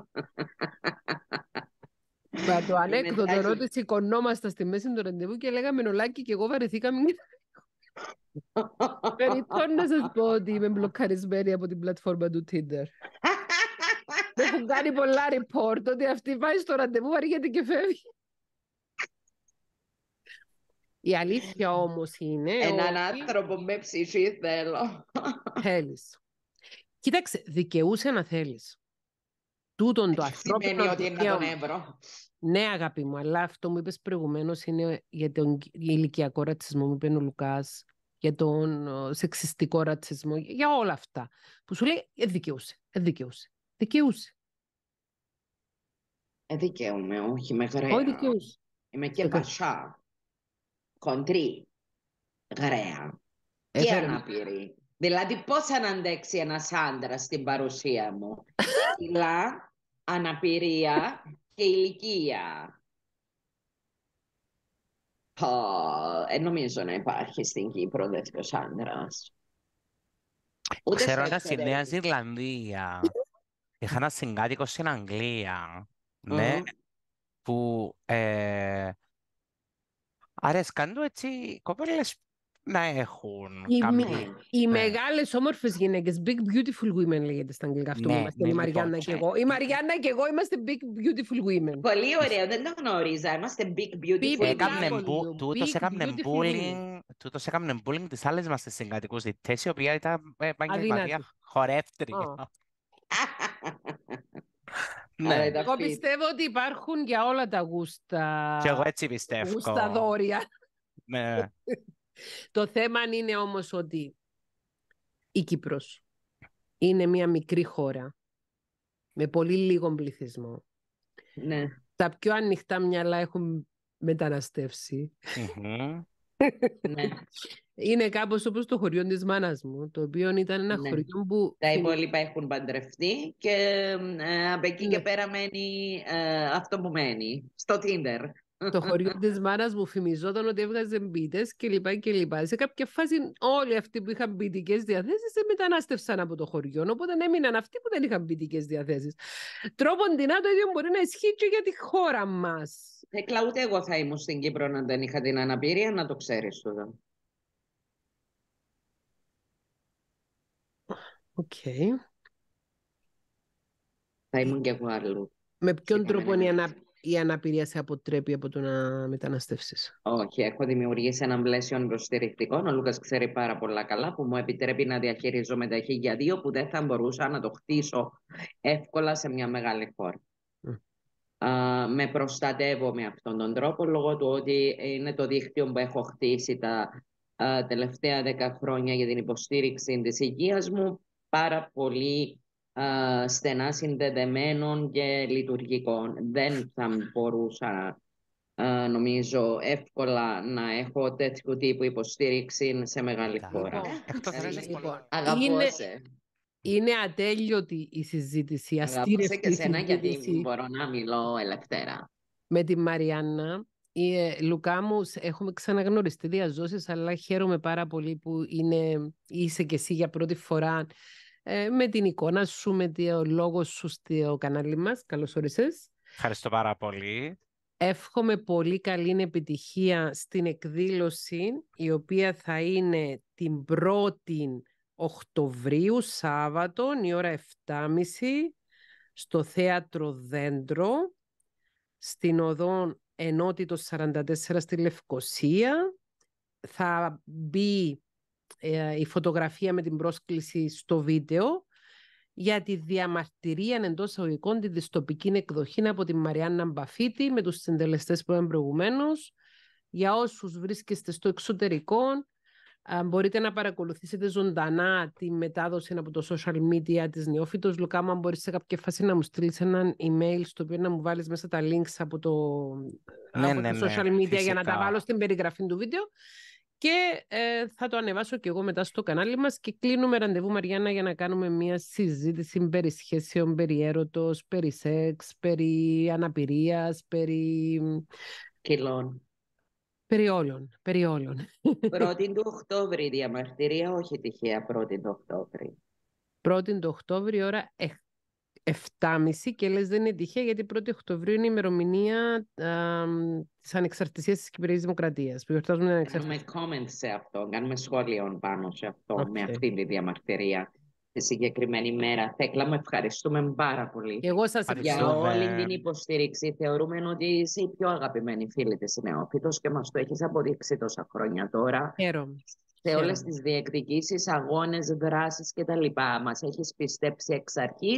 Μα το ανέκδοτο ρώτησε, σηκωνόμασταν στη μέση του ραντεβού και λέγαμε νολάκι και εγώ βαρεθήκαμε Περιττό να σας πω ότι είμαι μπλοκαρισμένη από την πλατφόρμα του Tinder. Δεν έχουν κάνει πολλά report ότι αυτή βάζει στο ραντεβού, αρχίζεται και φεύγει. Η αλήθεια όμω είναι... Έναν ότι... άνθρωπο με ψυχή θέλω. Θέλεις. Κοίταξε, δικαιούσε να θέλεις. Τούτον το ανθρώπινο Σημαίνει ότι είναι να τον έβρω. Ναι, αγάπη μου, αλλά αυτό μου είπες προηγουμένως είναι για τον ηλικιακό ρατσισμό, μου είπε ο Λουκάς, για τον σεξιστικό ρατσισμό, για όλα αυτά. Που σου λέει, ε, δικαιούσε, ε, δικαιούσε, δικαιούσε. Ε, δικαιούμαι, όχι, με γραία. Όχι, δικαιούσε. Είμαι και πασά, κοντρή, γραία ε, και αναπηρή. Δηλαδή, πώς αναντέξει ένας άντρας στην παρουσία μου. Λα, αναπηρία και ηλικία. Δεν νομίζω να υπάρχει στην Κύπρο τέτοιο άντρα. Ξέρω ένα στη Νέα Ζηλανδία. Είχα ένα συγκάτοικο στην Αγγλία. Ναι, που ε, αρέσκαν του έτσι κοπέλες να έχουν. Οι, οι ναι. μεγάλες όμορφες γυναίκες. Big beautiful women λέγεται στα αγγλικά αυτό ναι, είμαστε. η ναι, Μαριάννα λοιπόν, και ναι. εγώ. Η Μαριάννα και εγώ είμαστε big beautiful women. Πολύ ωραία δεν το γνώριζα. Είμαστε big beautiful women. Τούτο έκαναν bullying. τις άλλες μας συγκατοικού διτέ, η οποία ήταν ε, επαγγελματία χορεύτρια. <laughs> Ναι. Εγώ πιστεύω ότι υπάρχουν για όλα τα γούστα. Και εγώ έτσι πιστεύω. Γούστα δόρια. Ναι. <laughs> Το θέμα είναι όμως ότι η Κύπρος είναι μια μικρή χώρα με πολύ λίγο πληθυσμό. Ναι. Τα πιο ανοιχτά μυαλά έχουν ναι. Είναι κάπως όπως το χωριό της μάνας μου, το οποίο ήταν ένα ναι. χωριό που... Τα υπόλοιπα έχουν παντρευτεί και ε, από εκεί και ναι. πέρα μένει ε, αυτό που μένει, στο Tinder το χωριό <laughs> της μάνας μου φημιζόταν ότι έβγαζε μπίτες κλπ. λοιπά. Σε κάποια φάση όλοι αυτοί που είχαν ποιητικέ διαθέσεις δεν μετανάστευσαν από το χωριό, οπότε έμειναν αυτοί που δεν είχαν ποιητικέ διαθέσεις. Τρόπον την το ίδιο μπορεί να ισχύει και για τη χώρα μας. Έκλα, ε, ούτε εγώ θα ήμουν στην Κύπρο να δεν είχα την αναπηρία, να το ξέρεις τώρα. Οκ. Θα ήμουν και εγώ άλλο. Με ποιον τρόπο η αναπηρία η αναπηρία σε αποτρέπει από το να μεταναστεύσεις. Όχι, έχω δημιουργήσει έναν πλαίσιο υποστηρικτικό. Ο Λούκας ξέρει πάρα πολλά καλά που μου επιτρέπει να διαχειριζόμαι τα χίλια δύο που δεν θα μπορούσα να το χτίσω εύκολα σε μια μεγάλη χώρα. με προστατεύω με αυτόν τον τρόπο λόγω του ότι είναι το δίκτυο που έχω χτίσει τα τελευταία δέκα χρόνια για την υποστήριξη της υγείας μου πάρα πολύ στενά συνδεδεμένων και λειτουργικών. Δεν θα μπορούσα νομίζω εύκολα να έχω τέτοιου τύπου υποστήριξη σε μεγάλη χώρα. Ε, λοιπόν, είναι, είναι ατέλειωτη η συζήτηση, αστήρευτη και σένα γιατί μπορώ να μιλώ ελευθέρα. Με τη Μαριάννα. Η, ε, Λουκά έχουμε ξαναγνωριστεί διαζώσεις, αλλά χαίρομαι πάρα πολύ που είναι, είσαι και εσύ για πρώτη φορά ε, με την εικόνα σου, με το λόγος σου στο κανάλι μας. Καλώς όρισες. Ευχαριστώ πάρα πολύ. Εύχομαι πολύ καλή επιτυχία στην εκδήλωση, η οποία θα είναι την 1η Οκτωβρίου, Σάββατο, η ώρα 7.30, στο Θέατρο Δέντρο, στην οδό Ενότητος 44 στη Λευκοσία. Θα μπει ε, η φωτογραφία με την πρόσκληση στο βίντεο για τη διαμαρτυρία εντός αγωγικών τη δυστοπική εκδοχή από τη Μαριάννα Μπαφίτη με τους συντελεστές που είπαμε προηγουμένως. Για όσους βρίσκεστε στο εξωτερικό, μπορείτε να παρακολουθήσετε ζωντανά τη μετάδοση από το social media της Νεόφυτος. Λουκάμα, αν μπορείς σε κάποια φάση να μου στείλεις ένα email στο οποίο να μου βάλεις μέσα τα links από το, ναι, από ναι, ναι, social media για να τα βάλω στην περιγραφή του βίντεο και ε, θα το ανεβάσω και εγώ μετά στο κανάλι μας και κλείνουμε ραντεβού Μαριάννα για να κάνουμε μια συζήτηση περί σχέσεων, περί έρωτος, περί σεξ, περί αναπηρίας, περί... Κιλών. Περί όλων, περί όλων. Πρώτη <laughs> του Οκτώβρη διαμαρτυρία, όχι τυχαία πρώτη του Οκτώβρη. Πρώτη του Οκτώβρη ώρα 7.30 και λες δεν είναι τυχαία γιατί 1η Οκτωβρίου είναι η ημερομηνία α, της ανεξαρτησίας της Κυπριακής Δημοκρατίας που γιορτάζουμε την Κάνουμε comment σε αυτό, κάνουμε σχόλιο πάνω σε αυτό okay. με αυτή τη διαμαρτυρία τη συγκεκριμένη μέρα. Θέκλα, μου ευχαριστούμε πάρα πολύ. Εγώ σας Για όλη την υποστήριξη. Θεωρούμε ότι είσαι η πιο αγαπημένη φίλη της Νεόφυτος και μας το έχεις αποδείξει τόσα χρόνια τώρα. Χαίρομαι. Σε όλες τις διεκδικήσεις, αγώνες, δράσεις κτλ. Μας έχεις πιστέψει εξ αρχής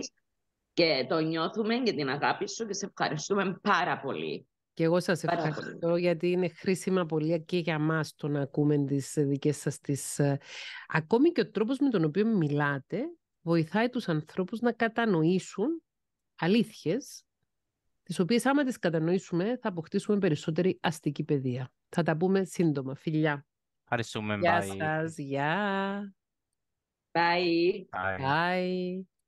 και το νιώθουμε για την αγάπη σου και σε ευχαριστούμε πάρα πολύ. Και εγώ σας ευχαριστώ γιατί είναι χρήσιμα πολύ και για μας το να ακούμε τις δικές σας τις... Ε, ακόμη και ο τρόπος με τον οποίο μιλάτε βοηθάει τους ανθρώπους να κατανοήσουν αλήθειες τις οποίες άμα τις κατανοήσουμε θα αποκτήσουμε περισσότερη αστική παιδεία. Θα τα πούμε σύντομα. Φιλιά. Ευχαριστούμε. Γεια σας. Γεια. bye.